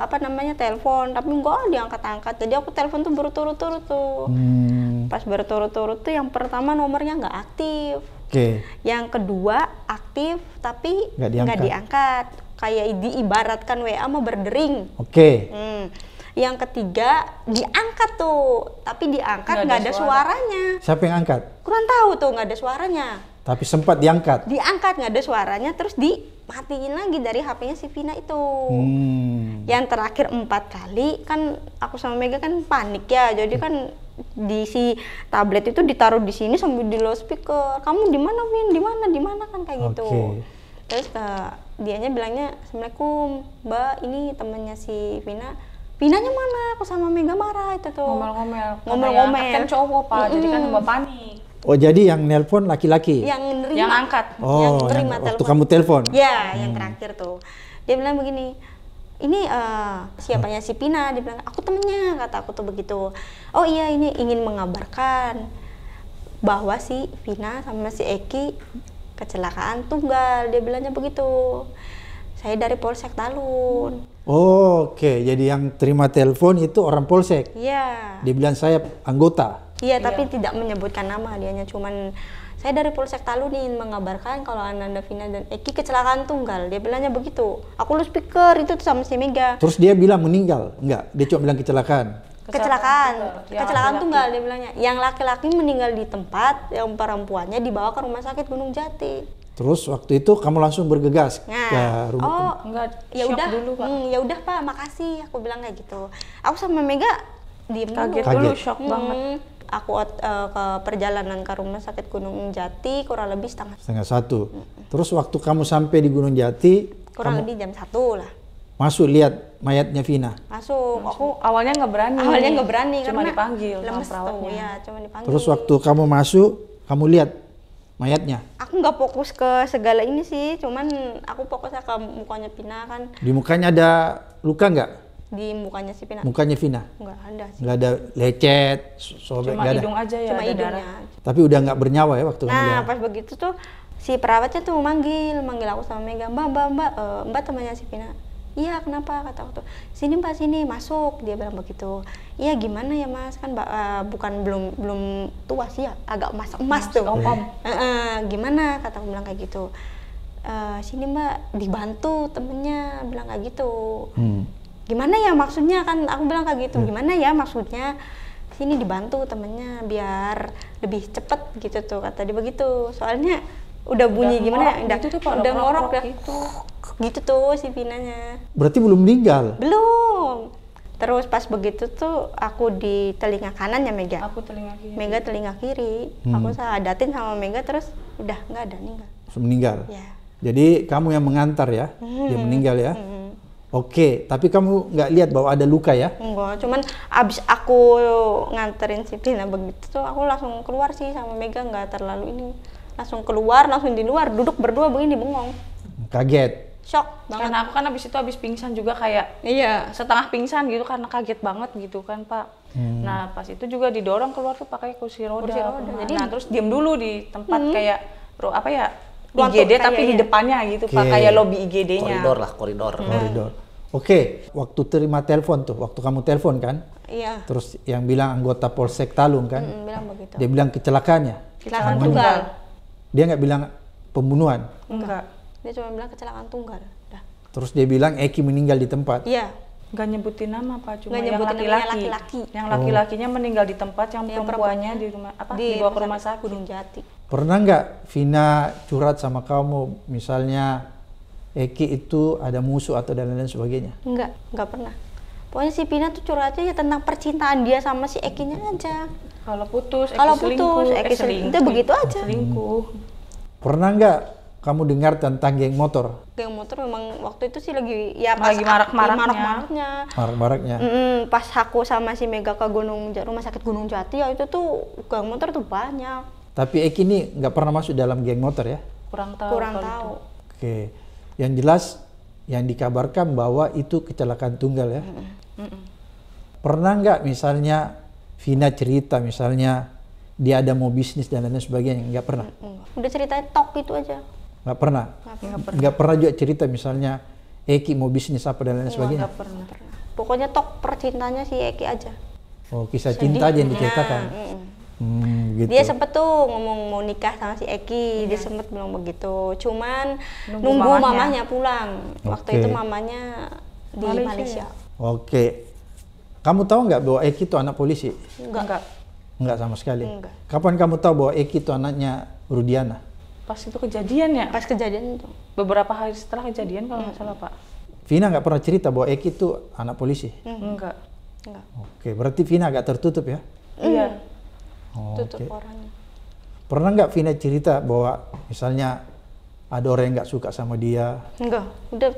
apa namanya telepon tapi nggak diangkat-angkat jadi aku telepon tuh berturut-turut tuh hmm. pas berturut-turut tuh yang pertama nomornya nggak aktif okay. yang kedua aktif tapi nggak diangkat. Gak diangkat kayak diibaratkan WA mau berdering oke okay. hmm yang ketiga diangkat tuh tapi diangkat nggak ada, ada suaranya siapa yang angkat kurang tahu tuh nggak ada suaranya tapi sempat diangkat diangkat nggak ada suaranya terus dimatiin lagi dari hpnya si Vina itu hmm. yang terakhir empat kali kan aku sama Mega kan panik ya jadi kan di si tablet itu ditaruh di sini sambil di speaker. kamu di mana Vin di mana di mana kan kayak okay. gitu terus uh, dianya bilangnya assalamualaikum mbak ini temennya si Vina pinanya mana aku sama Mega marah itu tuh ngomel-ngomel ngomel-ngomel kan cowok pak mm -mm. jadi kan nggak panik Oh jadi yang nelpon laki-laki? Yang nerima. Yang angkat. Oh, yang terima yang, telepon. kamu telepon? Ya, hmm. yang terakhir tuh. Dia bilang begini, ini uh, siapanya si Pina? Dia bilang, aku temennya, kata aku tuh begitu. Oh iya, ini ingin mengabarkan bahwa si Pina sama si Eki kecelakaan tunggal. Dia bilangnya begitu. Saya dari Polsek Talun. Hmm Oh, Oke, okay. jadi yang terima telepon itu orang polsek. Iya. Yeah. Dibilang saya anggota. Iya, yeah, tapi yeah. tidak menyebutkan nama, Dia hanya cuman saya dari Polsek Talu nih mengabarkan kalau Ananda Vina dan Eki kecelakaan tunggal. Dia bilangnya begitu. Aku lu speaker itu tuh sama si Mega. Terus dia bilang meninggal? Enggak, dia cuma bilang kecelakaan. Kecelakaan, kecelakaan tunggal iya, dia bilangnya. Yang laki-laki meninggal di tempat, yang perempuannya dibawa ke rumah sakit Gunung Jati. Terus waktu itu kamu langsung bergegas nah, ke rumah. Oh, enggak. Ya udah. Dulu, Pak. Hmm, ya udah, Pak. Makasih. Aku bilang kayak gitu. Aku sama Mega diem Kaget dulu. dulu, shock hmm. banget. Aku uh, ke perjalanan ke rumah sakit Gunung Jati kurang lebih setengah setengah satu. Hmm, hmm. Terus waktu kamu sampai di Gunung Jati kurang lebih jam satu lah. Masuk lihat mayatnya Vina. Masuk. Aku awalnya nggak berani. Awalnya nggak berani cuma karena dipanggil lemes tuh, ya, iya, cuma dipanggil. Terus waktu kamu masuk, kamu lihat mayatnya? Aku nggak fokus ke segala ini sih, cuman aku fokus ke mukanya Pina kan. Di mukanya ada luka nggak? Di mukanya si Pina. Mukanya Vina? Nggak ada sih. Nggak ada lecet, sobek, Cuma hidung aja ya Cuma hidungnya. Darah. Tapi udah nggak bernyawa ya waktu ya? Nah, pas begitu tuh si perawatnya tuh manggil, manggil aku sama Mega, mbak, mbak, mbak, Mbak, eh, mbak temannya si Pina iya kenapa kata waktu? sini mbak sini masuk dia bilang begitu iya gimana ya mas kan uh, bukan belum belum tua sih ya agak emas emas tuh om e -e, gimana kata aku bilang kayak gitu e, sini mbak dibantu temennya bilang kayak gitu hmm. gimana ya maksudnya kan aku bilang kayak gitu hmm. gimana ya maksudnya sini dibantu temennya biar lebih cepet gitu tuh kata dia begitu soalnya udah bunyi udah gimana ya? Udah, gitu tuh, Pak, udah ngorok dah. Ya? Gitu. gitu tuh si Vinanya. Berarti belum meninggal? Belum. Terus pas begitu tuh aku di telinga kanan ya Mega. Aku telinga kiri. Mega telinga kiri. Hmm. Aku sadatin sama Mega terus udah nggak ada meninggal. Meninggal. Ya. Jadi kamu yang mengantar ya, hmm. dia meninggal ya. Hmm. Oke, tapi kamu nggak lihat bahwa ada luka ya? Enggak, cuman abis aku nganterin si Vina begitu tuh aku langsung keluar sih sama Mega nggak terlalu ini langsung keluar langsung di luar duduk berdua begini bengong kaget shock banget karena aku kan abis itu abis pingsan juga kayak iya setengah pingsan gitu karena kaget banget gitu kan pak hmm. nah pas itu juga didorong keluar tuh pakai kursi roda, kursi roda. Nah, jadi nah, terus diem dulu di tempat hmm. kayak bro apa ya IGD tapi di depannya gitu okay. pak kayak lobby IGD-nya koridor lah koridor hmm. koridor oke okay. waktu terima telepon tuh waktu kamu telepon kan iya terus yang bilang anggota Polsek Talung kan hmm, bilang begitu. dia bilang kecelakaannya kecelakaan tunggal dia nggak bilang pembunuhan enggak dia cuma bilang kecelakaan tunggal Dah. terus dia bilang Eki meninggal di tempat iya Gak nyebutin nama pak cuma yang laki-laki yang laki-lakinya laki oh. meninggal di tempat yang, yang perempuannya di rumah apa di dibawa ke rumah sakit Gunung Jati pernah nggak Vina curhat sama kamu misalnya Eki itu ada musuh atau dan lain-lain sebagainya Enggak, enggak pernah pokoknya si Vina tuh curhatnya ya tentang percintaan dia sama si Ekinya aja kalau putus, kalau putus, eh, selingkuh, selingkuh, itu begitu aja. Selingkuh. Pernah nggak kamu dengar tentang geng motor? Geng motor memang waktu itu sih lagi ya pas lagi marak-maraknya. Marak-maraknya. Mm pas aku sama si Mega ke Gunung Rumah Sakit Gunung Jati ya itu tuh geng motor tuh banyak. Tapi Eki ini nggak pernah masuk dalam geng motor ya? Kurang tahu. Kurang tahu. Itu. Oke, yang jelas yang dikabarkan bahwa itu kecelakaan tunggal ya. Mm -mm. Mm -mm. Pernah nggak misalnya Vina cerita misalnya dia ada mau bisnis dan lain lain sebagainya nggak pernah udah cerita tok itu aja nggak pernah nggak pernah. pernah juga cerita misalnya Eki mau bisnis apa dan lain Enggak, sebagainya nggak pernah. pokoknya tok percintanya si Eki aja oh kisah Sedih. cinta aja yang diceritakan mm. hmm, gitu. dia sempet tuh ngomong mau nikah sama si Eki iya. dia sempet bilang begitu cuman nunggu, nunggu mamanya. mamanya pulang okay. waktu itu mamanya di Malaysia, Malaysia. oke okay. Kamu tahu nggak bahwa Eki itu anak polisi? Enggak. Enggak, enggak sama sekali. Enggak. Kapan kamu tahu bahwa Eki itu anaknya Rudiana? Pas itu kejadian ya? Pas kejadian itu. Beberapa hari setelah kejadian kalau nggak hmm. salah Pak. Vina nggak pernah cerita bahwa Eki itu anak polisi? Hmm. Enggak. Enggak. Oke, berarti Vina agak tertutup ya? Iya. Oh, Tutup okay. orangnya. Pernah nggak Vina cerita bahwa misalnya ada orang yang nggak suka sama dia? Enggak, udah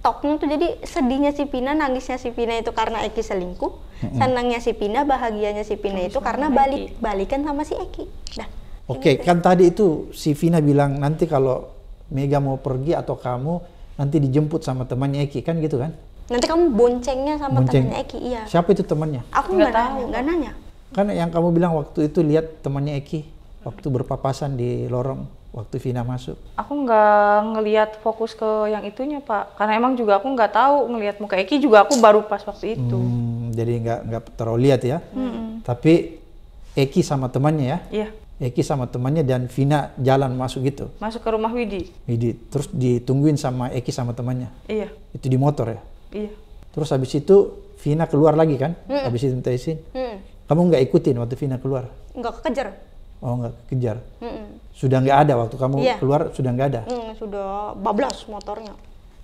toknya tuh jadi sedihnya si Pina, nangisnya si Pina itu karena Eki selingkuh, mm-hmm. senangnya si Pina, bahagianya si Pina itu karena balik Eki. balikan sama si Eki. Nah. Oke, okay, gitu. kan tadi itu si Vina bilang nanti kalau Mega mau pergi atau kamu nanti dijemput sama temannya Eki kan gitu kan? Nanti kamu boncengnya sama Bonceng. temannya Eki, iya. Siapa itu temannya? Aku nggak tahu, nggak nanya. Kan yang kamu bilang waktu itu lihat temannya Eki waktu berpapasan di lorong waktu Vina masuk? Aku nggak ngelihat fokus ke yang itunya pak, karena emang juga aku nggak tahu ngelihat muka Eki juga aku baru pas waktu itu. Hmm, jadi nggak nggak terlalu lihat ya. Hmm. Tapi Eki sama temannya ya? Iya. Eki sama temannya dan Vina jalan masuk gitu. Masuk ke rumah Widi. Widi, terus ditungguin sama Eki sama temannya. Iya. Itu di motor ya? Iya. Terus habis itu Vina keluar lagi kan? Mm Habis itu minta izin. Mm Kamu nggak ikutin waktu Vina keluar? Nggak kekejar Oh nggak kejar? Mm Sudah nggak ada waktu kamu yeah. keluar sudah nggak ada. Mm, sudah bablas motornya.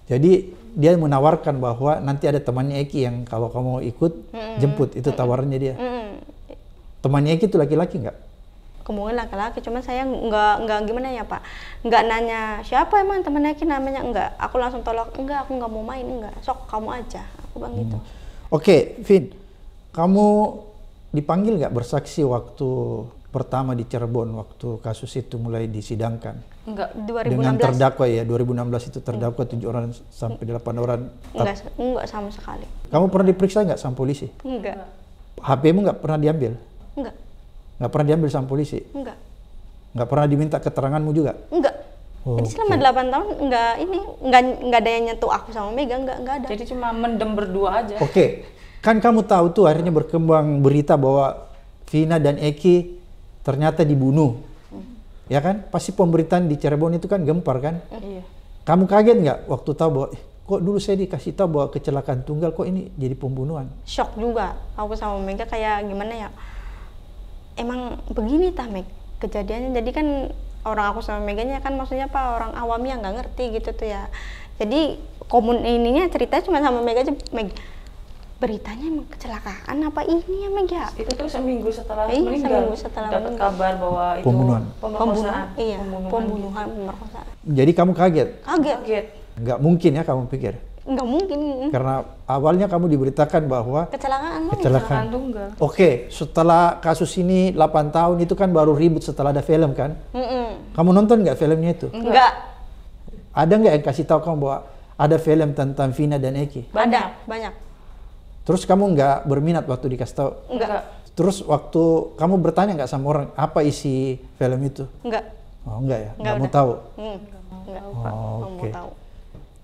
Jadi dia menawarkan bahwa nanti ada temannya Eki yang kalau kamu ikut mm jemput itu mm tawarannya dia. Mm Temannya Eki itu laki-laki nggak? kemungkinan laki-laki cuman saya nggak nggak gimana ya pak nggak nanya siapa emang temannya Eki namanya nggak aku langsung tolak enggak aku nggak mau main enggak sok kamu aja aku bang gitu. Mm. oke okay, Vin kamu dipanggil nggak bersaksi waktu pertama di Cirebon waktu kasus itu mulai disidangkan. Enggak, 2016. Dengan terdakwa ya, 2016 itu hmm. terdakwa tujuh orang sampai hmm. delapan orang. Enggak, enggak sama sekali. Kamu pernah diperiksa nggak sama polisi? Enggak. HPmu nggak pernah diambil? Enggak. Nggak pernah diambil sama polisi? Enggak. Nggak pernah diminta keteranganmu juga? Enggak. Oh, Jadi selama okay. 8 tahun nggak ini nggak nggak ada yang nyentuh aku sama Mega nggak nggak ada. Jadi cuma mendem berdua aja. Oke, okay. kan kamu tahu tuh akhirnya berkembang berita bahwa Vina dan Eki ternyata dibunuh. Hmm. Ya kan? Pasti pemberitaan di Cirebon itu kan gempar kan? Eh, iya. Kamu kaget nggak waktu tahu bahwa eh, kok dulu saya dikasih tahu bahwa kecelakaan tunggal kok ini jadi pembunuhan? Shock juga. Aku sama Mega kayak gimana ya? Emang begini tah Meg kejadiannya. Jadi kan orang aku sama Meganya kan maksudnya apa orang awam awamnya nggak ngerti gitu tuh ya. Jadi komun ininya cerita cuma sama Mega aja. Meg beritanya emang kecelakaan apa ini Meg ya? Itu tuh seminggu setelah eh, meninggal. Seminggu setelah dapat kabar bahwa itu pembunuhan. Pembunuhan. Iya, pembunuhan. pembunuhan Jadi kamu kaget? Kaget. Kaget. mungkin ya kamu pikir? Enggak mungkin. Karena awalnya kamu diberitakan bahwa kecelakaan. Kecelakaan. tunggal. Oke, setelah kasus ini 8 tahun itu kan baru ribut setelah ada film kan? Mm -mm. Kamu nonton nggak filmnya itu? Nggak. Ada nggak yang kasih tahu kamu bahwa ada film tentang Vina dan Eki? Banyak, banyak Terus kamu nggak berminat waktu dikasih tahu? Nggak. Terus waktu kamu bertanya nggak sama orang apa isi film itu? Nggak. Oh nggak ya? Nggak. mau tahu? Hmm, nggak Enggak oh, mau tahu. Oke.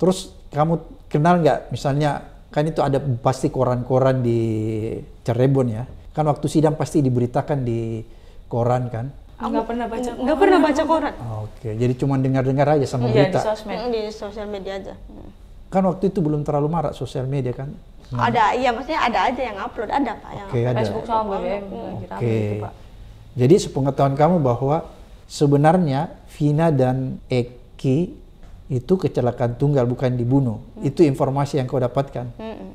Terus kamu kenal nggak misalnya kan itu ada pasti koran-koran di Cirebon ya? Kan waktu sidang pasti diberitakan di koran kan? Enggak pernah baca koran. Enggak pernah baca koran. Oh, oke, jadi cuma dengar-dengar aja sama iya, berita. Iya, Di sosial media aja. Kan waktu itu belum terlalu marak sosial media kan? Hmm. Ada, iya maksudnya ada aja yang upload, ada Pak yang okay, Facebook sama BBM. Hmm. Oke. Okay. Jadi sepengetahuan kamu bahwa sebenarnya Vina dan Eki itu kecelakaan tunggal bukan dibunuh. Hmm. Itu informasi yang kau dapatkan. Hmm.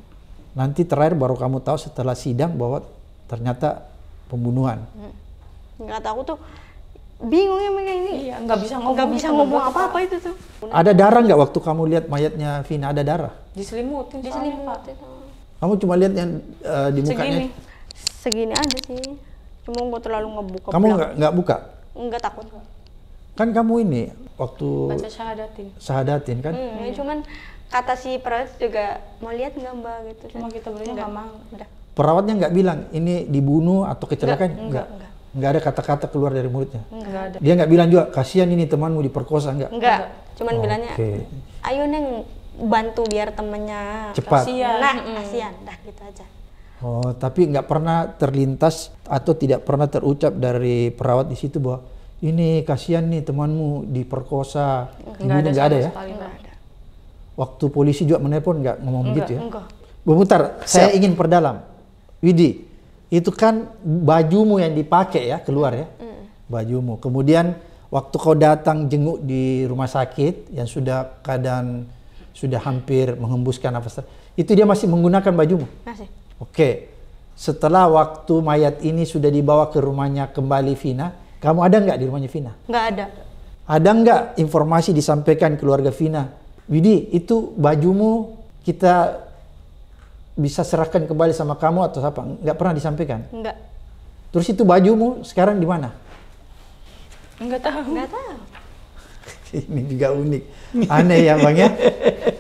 Nanti terakhir baru kamu tahu setelah sidang bahwa ternyata pembunuhan. Hmm. Gak tahu tuh bingung ya mereka ini. Iya, nggak bisa ngomong. Nggak bisa ngomong apa-apa itu tuh. Ada darah nggak waktu kamu lihat mayatnya Vina? Ada darah? Diselimutin. Diselimutin. Kamu cuma lihat yang uh, di mukanya. Segini. Segini aja sih. Cuma nggak terlalu ngebuka. Kamu nggak nggak buka? Nggak takut. Kan kamu ini waktu baca syahadatin. Syahadatin kan? Hmm, hmm. cuman kata si perawat juga mau lihat nggak mbak gitu. Cuma kita gitu belinya nggak mau. Udah. Perawatnya nggak bilang ini dibunuh atau kecelakaan? Enggak. enggak. enggak. Nggak ada kata-kata keluar dari mulutnya. Nggak ada. Dia nggak bilang juga, kasihan ini temanmu diperkosa nggak? Nggak. Cuman okay. bilangnya, ayo neng bantu biar temennya cepat kasian. Iya. nah kasihan dah gitu aja oh tapi nggak pernah terlintas atau tidak pernah terucap dari perawat di situ bahwa ini kasihan nih temanmu diperkosa nggak ada, nggak ada ya waktu polisi juga menelpon nggak ngomong enggak, gitu ya enggak. saya ingin perdalam Widi itu kan bajumu yang dipakai ya keluar ya mm. bajumu kemudian waktu kau datang jenguk di rumah sakit yang sudah keadaan sudah hampir menghembuskan nafas itu dia masih menggunakan bajumu masih oke setelah waktu mayat ini sudah dibawa ke rumahnya kembali Vina kamu ada nggak di rumahnya Vina nggak ada ada nggak informasi disampaikan keluarga Vina Widi itu bajumu kita bisa serahkan kembali sama kamu atau apa nggak pernah disampaikan nggak terus itu bajumu sekarang di mana nggak tahu nggak tahu *laughs* Ini juga unik. Aneh ya Bang ya.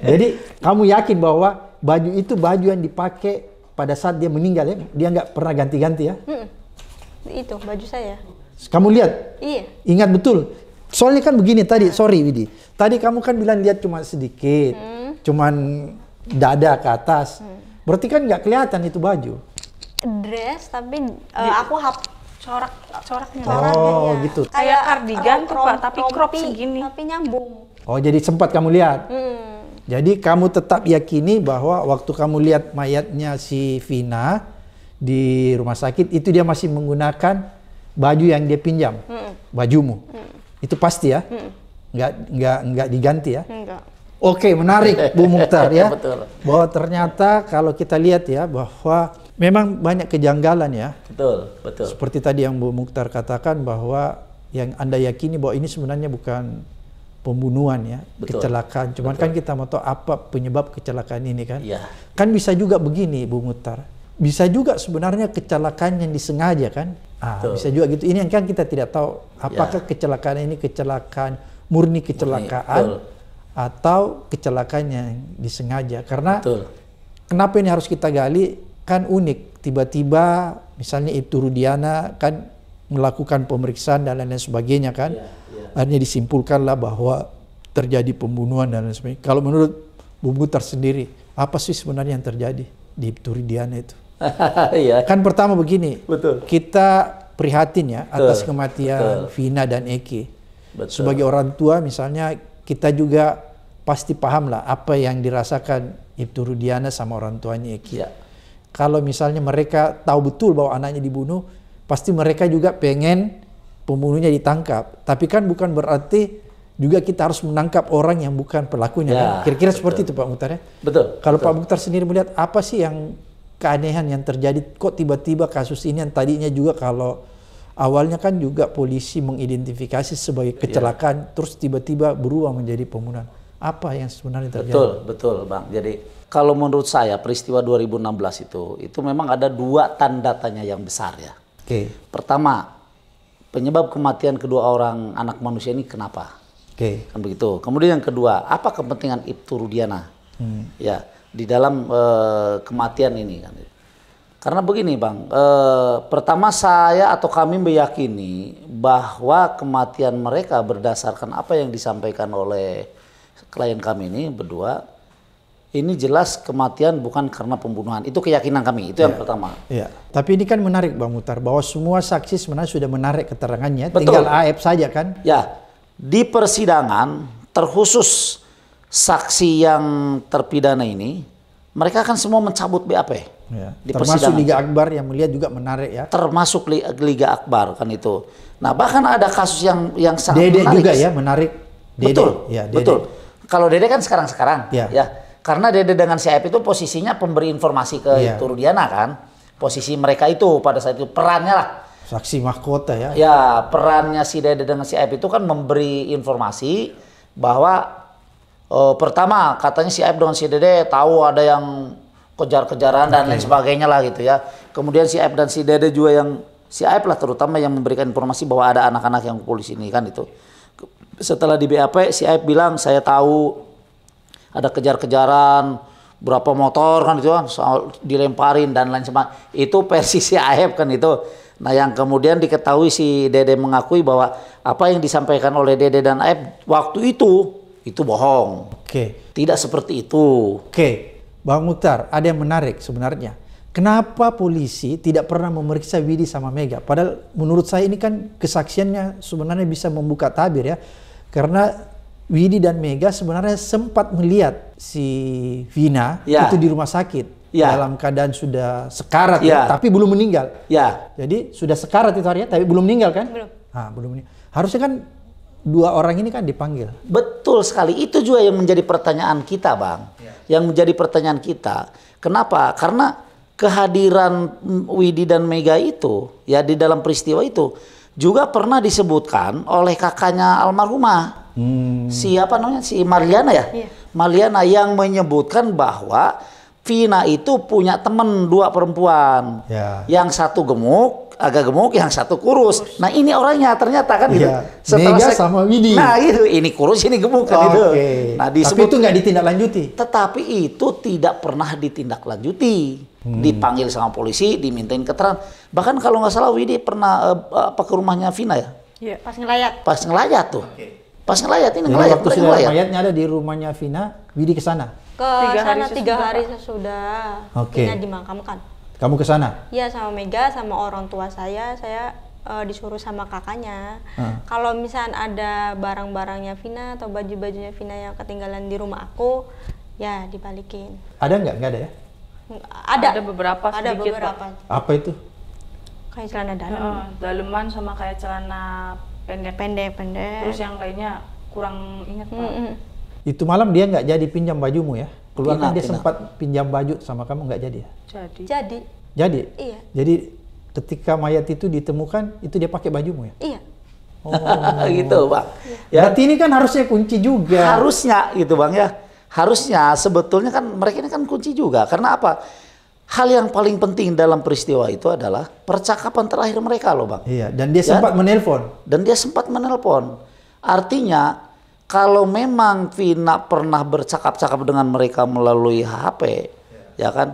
Jadi kamu yakin bahwa baju itu baju yang dipakai pada saat dia meninggal ya? Dia nggak pernah ganti-ganti ya? Hmm. Itu baju saya. Kamu lihat? Iya. Ingat betul. Soalnya kan begini tadi, iya. sorry Widi. Tadi kamu kan bilang lihat cuma sedikit. Hmm. Cuman dada ke atas. Hmm. Berarti kan nggak kelihatan itu baju. Dress tapi uh, aku hap corak oh, coraknya oh ya. gitu kayak kardigan tuh pak tapi crop segini tapi nyambung oh jadi sempat kamu lihat hmm. Jadi kamu tetap yakini bahwa waktu kamu lihat mayatnya si Vina di rumah sakit itu dia masih menggunakan baju yang dia pinjam, hmm. bajumu. hmm. Itu pasti ya, hmm. nggak nggak nggak diganti ya. Enggak. Oke menarik Bu Mukhtar *laughs* ya, Betul. bahwa ternyata kalau kita lihat ya bahwa memang banyak kejanggalan ya. Betul, betul. Seperti tadi yang Bu Mukhtar katakan bahwa yang Anda yakini bahwa ini sebenarnya bukan pembunuhan ya, betul, kecelakaan. Cuman betul. kan kita mau tahu apa penyebab kecelakaan ini kan. Ya. Kan bisa juga begini Bu Mukhtar. Bisa juga sebenarnya kecelakaan yang disengaja kan. Ah, bisa juga gitu. Ini yang kan kita tidak tahu apakah ya. kecelakaan ini kecelakaan murni kecelakaan murni, atau kecelakaan yang disengaja karena betul. kenapa ini harus kita gali kan unik tiba-tiba misalnya Ibtu Rudiana kan melakukan pemeriksaan dan lain-lain sebagainya kan ya, ya. akhirnya disimpulkanlah bahwa terjadi pembunuhan dan lain sebagainya kalau menurut Butar sendiri apa sih sebenarnya yang terjadi di Ibtu Rudiana itu *laughs* ya. kan pertama begini Betul. kita prihatin ya Betul. atas kematian Betul. Vina dan Eki Betul. sebagai orang tua misalnya kita juga pasti paham lah apa yang dirasakan Ibtu Rudiana sama orang tuanya Eki ya kalau misalnya mereka tahu betul bahwa anaknya dibunuh, pasti mereka juga pengen pembunuhnya ditangkap. Tapi kan bukan berarti juga kita harus menangkap orang yang bukan pelakunya. kira ya, kan? Kira-kira kan? seperti itu Pak Mukhtar ya? Betul. Kalau betul. Pak Mukhtar sendiri melihat apa sih yang keanehan yang terjadi? Kok tiba-tiba kasus ini yang tadinya juga kalau awalnya kan juga polisi mengidentifikasi sebagai iya. kecelakaan, ya. terus tiba-tiba berubah menjadi pembunuhan. Apa yang sebenarnya terjadi? Betul, betul Bang. Jadi kalau menurut saya peristiwa 2016 itu itu memang ada dua tanda tanya yang besar ya. Oke. Okay. Pertama, penyebab kematian kedua orang anak manusia ini kenapa? Oke. Okay. Kan begitu. Kemudian yang kedua, apa kepentingan Ibtu Rudiana? Hmm. Ya, di dalam uh, kematian ini kan. Karena begini Bang, e, pertama saya atau kami meyakini bahwa kematian mereka berdasarkan apa yang disampaikan oleh klien kami ini berdua ini jelas kematian bukan karena pembunuhan. Itu keyakinan kami. Itu yang yang pertama. Ya. Tapi ini kan menarik Bang Mutar bahwa semua saksi sebenarnya sudah menarik keterangannya, Betul. tinggal AF saja kan? Ya. Di persidangan terkhusus saksi yang terpidana ini mereka akan semua mencabut BAP. Ya. persidangan. Di Termasuk Liga Akbar yang melihat juga menarik ya. Termasuk Liga Akbar kan itu. Nah, bahkan ada kasus yang yang sangat Dede menarik. juga ya, menarik. Dede. Betul. Ya, Dede. Betul. Kalau Dede kan sekarang-sekarang iya. ya. ya karena Dede dengan si Aep itu posisinya pemberi informasi ke yeah. Turdiana kan. Posisi mereka itu pada saat itu perannya lah. Saksi mahkota ya. Ya, perannya si Dede dengan si Aep itu kan memberi informasi bahwa uh, pertama katanya si Aep dengan si Dede tahu ada yang kejar-kejaran dan lain sebagainya lah gitu ya. Kemudian si Aep dan si Dede juga yang si Aep lah terutama yang memberikan informasi bahwa ada anak-anak yang kumpul di sini kan itu. Setelah di BAP si Aep bilang saya tahu ada kejar-kejaran berapa motor kan itu kan, dilemparin dan lain sebagainya. Itu versi si *laughs* Aep kan itu. Nah yang kemudian diketahui si Dede mengakui bahwa apa yang disampaikan oleh Dede dan Aep waktu itu itu bohong. Oke. Tidak seperti itu. Oke. Bang Mutar, ada yang menarik sebenarnya. Kenapa polisi tidak pernah memeriksa Widi sama Mega? Padahal menurut saya ini kan kesaksiannya sebenarnya bisa membuka tabir ya. Karena Widi dan Mega sebenarnya sempat melihat si Vina ya. itu di rumah sakit ya. dalam keadaan sudah sekarat ya. ya tapi belum meninggal. Ya. Jadi sudah sekarat itu harinya tapi belum meninggal kan? Belum. Nah, belum meninggal. Harusnya kan dua orang ini kan dipanggil. Betul sekali. Itu juga yang menjadi pertanyaan kita, Bang. Ya. Yang menjadi pertanyaan kita. Kenapa? Karena kehadiran Widi dan Mega itu ya di dalam peristiwa itu juga pernah disebutkan oleh kakaknya almarhumah Hmm. Siapa namanya? Si Mariana ya? Yeah. Mariana yang menyebutkan bahwa Vina itu punya temen dua perempuan. Yeah. Yang satu gemuk, agak gemuk, yang satu kurus. kurus. Nah ini orangnya ternyata kan gitu. Iya. Setelah Mega sama Widi. Nah gitu, ini kurus, ini gemuk kan oh, gitu. Nah, disebut, Tapi itu nggak ditindaklanjuti? Tetapi itu tidak pernah ditindaklanjuti. Hmm. Dipanggil sama polisi, dimintain keterangan. Bahkan kalau nggak salah Widi pernah uh, apa ke rumahnya Vina ya? Iya, pas ngelayat. Pas ngelayat tuh. Okay Pas ngelayat ini ngelayat. Waktu ngelayat. mayatnya ada di rumahnya Vina, Widi ke sana. Ke tiga sana tiga hari sesudah okay. dimakamkan. Kamu ke sana? Iya sama Mega sama orang tua saya, saya uh, disuruh sama kakaknya. Hmm. Kalau misalnya ada barang-barangnya Vina atau baju-bajunya Vina yang ketinggalan di rumah aku, ya dibalikin. Ada nggak? Nggak ada ya? Ada. Ada beberapa. Ada beberapa. Apa itu? Kayak celana dalam. Uh, daleman sama kayak celana pendek pendek pendek terus yang lainnya kurang ingat pak mm -hmm. itu malam dia nggak jadi pinjam bajumu ya keluar dia sempat pinjam baju sama kamu nggak jadi ya jadi jadi jadi iya jadi ketika mayat itu ditemukan itu dia pakai bajumu ya iya Oh. *laughs* gitu bang. Iya. Ya. Berarti ini kan harusnya kunci juga. Harusnya gitu bang ya. Harusnya sebetulnya kan mereka ini kan kunci juga. Karena apa? Hal yang paling penting dalam peristiwa itu adalah percakapan terakhir mereka loh bang. Iya, dan dia ya? sempat menelpon. Dan dia sempat menelpon. Artinya kalau memang Vina pernah bercakap-cakap dengan mereka melalui HP, ya, ya kan?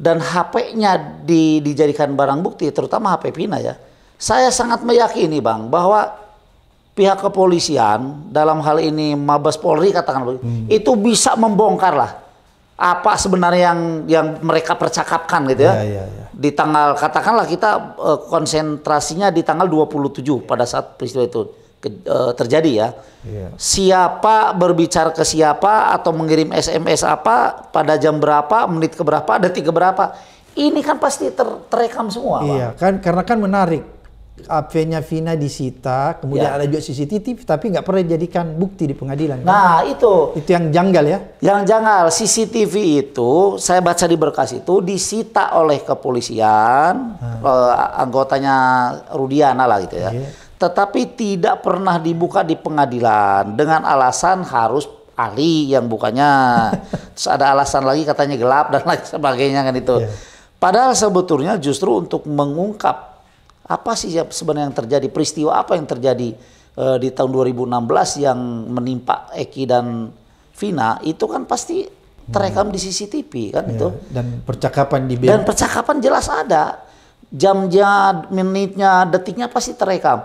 Dan HP-nya di, dijadikan barang bukti, terutama HP Vina ya. Saya sangat meyakini bang bahwa pihak kepolisian dalam hal ini Mabes Polri katakan hmm. itu bisa membongkar lah apa sebenarnya yang yang mereka percakapkan gitu ya. ya, ya, ya. Di tanggal katakanlah kita uh, konsentrasinya di tanggal 27 tujuh pada saat peristiwa itu ke, uh, terjadi ya. ya. Siapa berbicara ke siapa atau mengirim SMS apa pada jam berapa, menit ke berapa, detik ke berapa. Ini kan pasti ter terekam semua. Iya, kan karena kan menarik HP-nya Vina disita, kemudian ya. ada juga CCTV, tapi nggak pernah dijadikan bukti di pengadilan. Nah kan? itu. Itu yang janggal ya? Yang janggal. CCTV itu, saya baca di berkas itu, disita oleh kepolisian, hmm. eh, anggotanya Rudiana lah gitu ya. Yeah. Tetapi tidak pernah dibuka di pengadilan dengan alasan harus ahli yang bukanya *laughs* Terus ada alasan lagi katanya gelap dan lain sebagainya kan itu. Yeah. Padahal sebetulnya justru untuk mengungkap apa sih ya sebenarnya yang terjadi peristiwa apa yang terjadi e, di tahun 2016 yang menimpa Eki dan Vina itu kan pasti terekam hmm. di CCTV kan ya, itu dan percakapan di dan percakapan jelas ada jamnya menitnya detiknya pasti terekam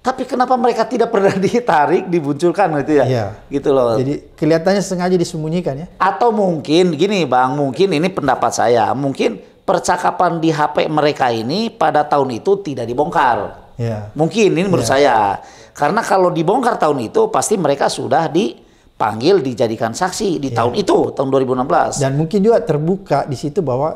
tapi kenapa mereka tidak pernah *laughs* ditarik, dibunculkan gitu ya? Iya. Gitu loh. Jadi kelihatannya sengaja disembunyikan ya? Atau mungkin gini bang, mungkin ini pendapat saya, mungkin percakapan di HP mereka ini pada tahun itu tidak dibongkar. Yeah. Mungkin ini menurut yeah. saya. Karena kalau dibongkar tahun itu pasti mereka sudah dipanggil dijadikan saksi di yeah. tahun itu, tahun 2016. Dan mungkin juga terbuka di situ bahwa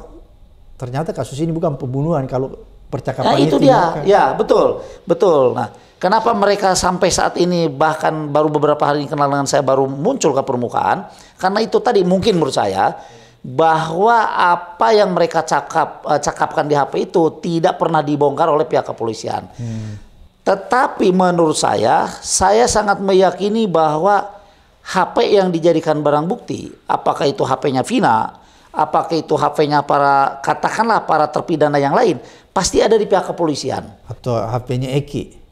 ternyata kasus ini bukan pembunuhan kalau percakapan nah, itu dia. Kan. Ya, betul. Betul. Nah, kenapa mereka sampai saat ini bahkan baru beberapa hari ini kenal dengan saya baru muncul ke permukaan? Karena itu tadi mungkin menurut saya bahwa apa yang mereka cakap eh, cakapkan di HP itu tidak pernah dibongkar oleh pihak kepolisian. Hmm. Tetapi menurut saya, saya sangat meyakini bahwa HP yang dijadikan barang bukti, apakah itu HP-nya Vina, apakah itu HP-nya para katakanlah para terpidana yang lain, pasti ada di pihak kepolisian. Atau HP-nya Eki.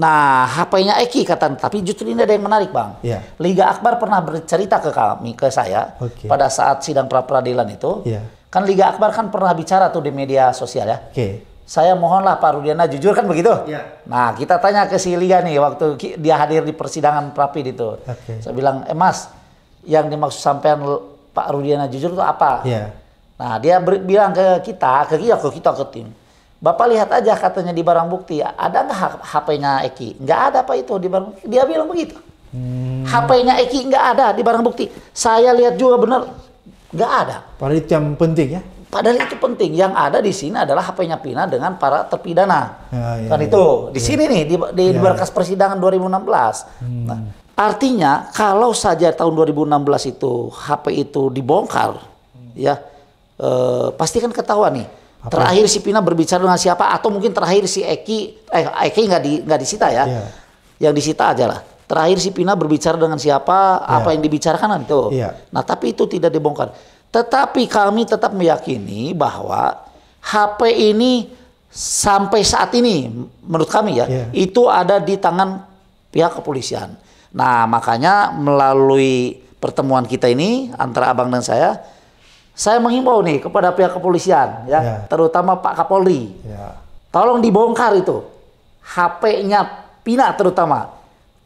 Nah, HP-nya Eki kata, tapi justru ini ada yang menarik, Bang. Yeah. Liga Akbar pernah bercerita ke kami, ke saya okay. pada saat sidang pra peradilan itu. Yeah. Kan Liga Akbar kan pernah bicara tuh di media sosial ya. Okay. Saya mohonlah Pak Rudiana jujur kan begitu. Iya. Nah, kita tanya ke si Liga nih waktu dia hadir di persidangan Prapid itu. Okay. Saya bilang, "Eh Mas, yang dimaksud sampean Pak Rudiana jujur itu apa?" Iya. Nah, dia bilang ke kita, ke kita, ke kita, ke tim Bapak lihat aja katanya di barang bukti, ada nggak HP-nya Eki? Nggak ada apa itu di barang bukti. Dia bilang begitu. Hmm. HP-nya Eki nggak ada di barang bukti. Saya lihat juga benar, nggak ada. Padahal itu yang penting ya? Padahal itu penting. Yang ada di sini adalah HP-nya Pina dengan para terpidana. Ya, ya, kan ya, itu. Ya. Di iya. sini nih, di, di, ya, di berkas persidangan 2016. Hmm. Nah, artinya kalau saja tahun 2016 itu HP itu dibongkar, hmm. ya eh, pasti kan ketahuan nih apa? Terakhir si Pina berbicara dengan siapa atau mungkin terakhir si Eki eh Eki nggak di nggak disita ya. Yeah. Yang disita aja lah. Terakhir si Pina berbicara dengan siapa, yeah. apa iya. yang dibicarakan itu. Yeah. Iya. Nah, tapi itu tidak dibongkar. Tetapi kami tetap meyakini bahwa HP ini sampai saat ini menurut kami ya, yeah. itu ada di tangan pihak kepolisian. Nah, makanya melalui pertemuan kita ini antara abang dan saya saya menghimbau nih kepada pihak kepolisian ya, ya. terutama Pak Kapolri. Ya. Tolong dibongkar itu. HP-nya Pina terutama.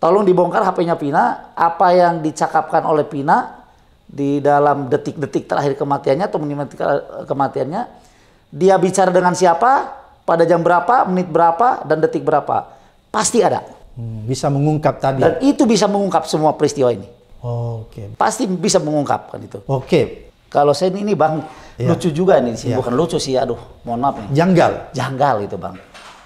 Tolong dibongkar HP-nya Pina, apa yang dicakapkan oleh Pina di dalam detik-detik terakhir kematiannya atau menit eh, kematiannya. Dia bicara dengan siapa, pada jam berapa, menit berapa, dan detik berapa. Pasti ada. Hmm, bisa mengungkap tadi. Dan itu bisa mengungkap semua peristiwa ini. Oh, Oke. Okay. Pasti bisa mengungkapkan itu. Oke. Okay. Kalau saya ini bang ya. lucu juga nih, sih. Ya. bukan lucu sih, aduh, mohon maaf nih. Janggal. Janggal itu bang.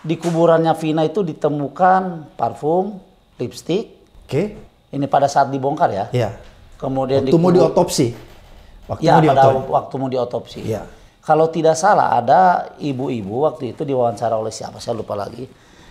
Di kuburannya Vina itu ditemukan parfum, lipstik. Oke. Okay. Ini pada saat dibongkar ya. Iya. Kemudian waktu dikubur, mau diotopsi. Waktu ya, mau pada waktu mau diotopsi. Iya. Kalau tidak salah ada ibu-ibu waktu itu diwawancara oleh siapa saya lupa lagi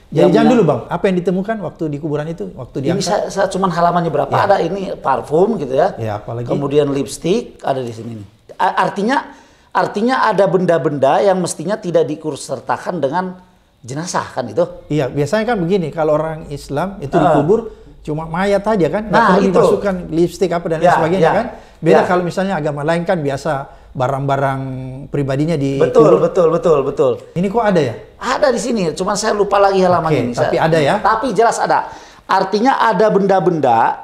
jadi jangan dulu bang, apa yang ditemukan waktu di kuburan itu, waktu di Ini saya, cuman halamannya berapa? Ya. Ada ini parfum gitu ya. Ya apalagi. Kemudian lipstick ada di sini. Artinya artinya ada benda-benda yang mestinya tidak dikursertakan dengan jenazah kan itu? Iya biasanya kan begini kalau orang Islam itu uh. dikubur cuma mayat aja kan, nggak nah, perlu itu. dimasukkan lipstick apa dan ya, sebagainya ya, kan. Beda ya. kalau misalnya agama lain kan biasa barang-barang pribadinya di betul betul betul betul ini kok ada ya ada di sini cuma saya lupa lagi halaman okay, ini tapi saya, ada ya tapi jelas ada artinya ada benda-benda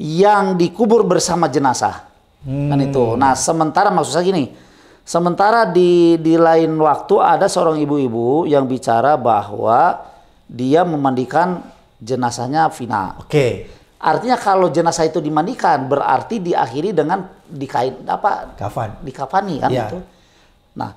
yang dikubur bersama jenazah hmm. kan itu nah sementara maksud saya gini sementara di di lain waktu ada seorang ibu-ibu yang bicara bahwa dia memandikan jenazahnya Vina oke okay. Artinya kalau jenazah itu dimandikan berarti diakhiri dengan dikain apa? Kafan. Dikafani kan ya. itu. Nah,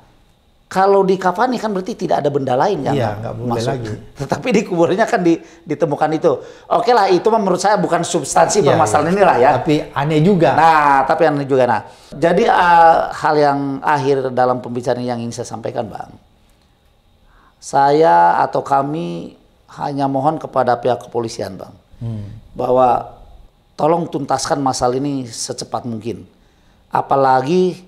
kalau dikafani kan berarti tidak ada benda lain kan? Iya, nggak boleh masuk. lagi. *laughs* Tetapi di kuburnya kan di, ditemukan itu. Oke lah, itu menurut saya bukan substansi iya, iya. permasalahan ya. inilah ya. Tapi aneh juga. Nah, tapi aneh juga. Nah, jadi uh, hal yang akhir dalam pembicaraan yang ingin saya sampaikan, Bang. Saya atau kami hanya mohon kepada pihak kepolisian, Bang hmm. bahwa tolong tuntaskan masalah ini secepat mungkin. Apalagi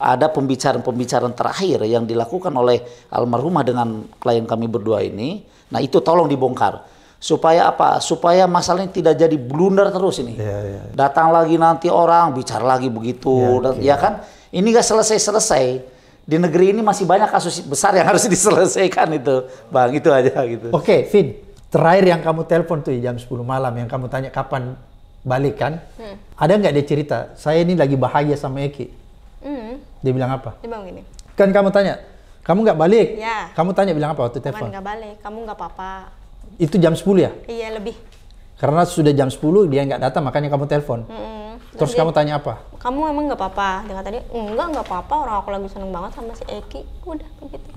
ada pembicaraan-pembicaraan terakhir yang dilakukan oleh almarhumah dengan klien kami berdua ini. Nah itu tolong dibongkar supaya apa? Supaya masalah ini tidak jadi blunder terus ini. Ya, ya, Datang lagi nanti orang bicara lagi begitu, ya, ya kan? Ini gak selesai-selesai. Di negeri ini masih banyak kasus besar yang harus *laughs* diselesaikan itu, bang. Itu aja gitu. Oke, okay, Vin terakhir yang kamu telepon tuh jam 10 malam yang kamu tanya kapan balik kan? Hmm. Ada nggak dia cerita? Saya ini lagi bahagia sama Eki. Hmm. Dia bilang apa? Dia bilang gini. Kan kamu tanya, kamu nggak balik? Ya. Kamu tanya bilang apa waktu telepon? Nggak balik, kamu nggak apa-apa. Itu jam 10 ya? Iya lebih. Karena sudah jam 10 dia nggak datang makanya kamu telepon. -hmm. hmm. Terus kamu tanya apa? Kamu emang nggak apa-apa? Dia kata dia enggak nggak apa-apa. Orang aku lagi seneng banget sama si Eki. Udah begitu.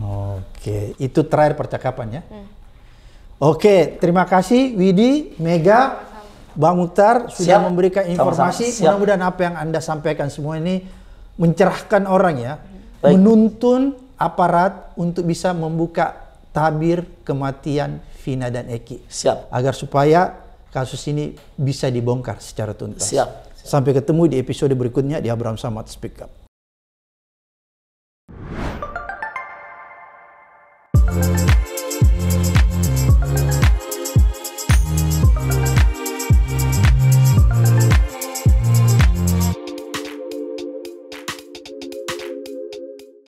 Oke, itu terakhir percakapannya. Hmm. Oke, terima kasih Widi, Mega, Bang Mutar sudah Siap. memberikan informasi. Mudah-mudahan apa yang Anda sampaikan semua ini mencerahkan orang ya. Baik. Menuntun aparat untuk bisa membuka tabir kematian Vina dan Eki. Siap. Agar supaya kasus ini bisa dibongkar secara tuntas. Siap. Siap. Sampai ketemu di episode berikutnya di Abraham Samad Speak Up. thank you